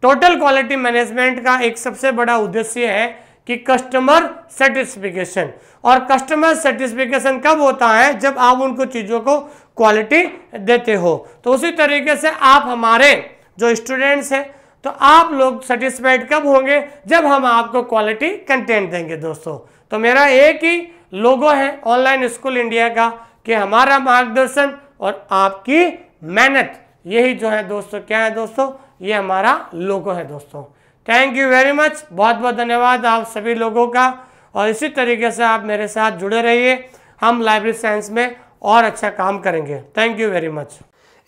टोटल क्वालिटी मैनेजमेंट का एक सबसे बड़ा उद्देश्य है कि कस्टमर सेटिस्फिकेशन और कस्टमर सेटिस्फिकेशन कब होता है जब आप उनको चीज़ों को क्वालिटी देते हो तो उसी तरीके से आप हमारे जो स्टूडेंट्स हैं तो आप लोग सेटिस्फाइड कब होंगे जब हम आपको क्वालिटी कंटेंट देंगे दोस्तों तो मेरा एक ही लोगो है ऑनलाइन स्कूल इंडिया का कि हमारा मार्गदर्शन और आपकी मेहनत यही जो है दोस्तों क्या है दोस्तों ये हमारा लोगो है दोस्तों थैंक यू वेरी मच बहुत बहुत धन्यवाद आप सभी लोगों का और इसी तरीके से आप मेरे साथ जुड़े रहिए हम लाइब्रेरी साइंस में और अच्छा काम करेंगे थैंक यू वेरी मच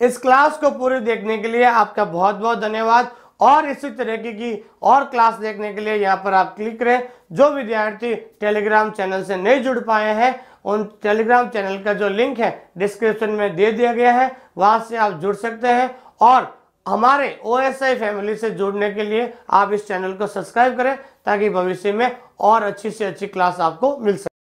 इस क्लास को पूरी देखने के लिए आपका बहुत बहुत धन्यवाद और इसी तरीके की और क्लास देखने के लिए यहाँ पर आप क्लिक करें जो विद्यार्थी टेलीग्राम चैनल से नहीं जुड़ पाए हैं उन टेलीग्राम चैनल का जो लिंक है डिस्क्रिप्शन में दे दिया गया है वहाँ से आप जुड़ सकते हैं और हमारे ओ फैमिली से जुड़ने के लिए आप इस चैनल को सब्सक्राइब करें ताकि भविष्य में और अच्छी से अच्छी क्लास आपको मिल सके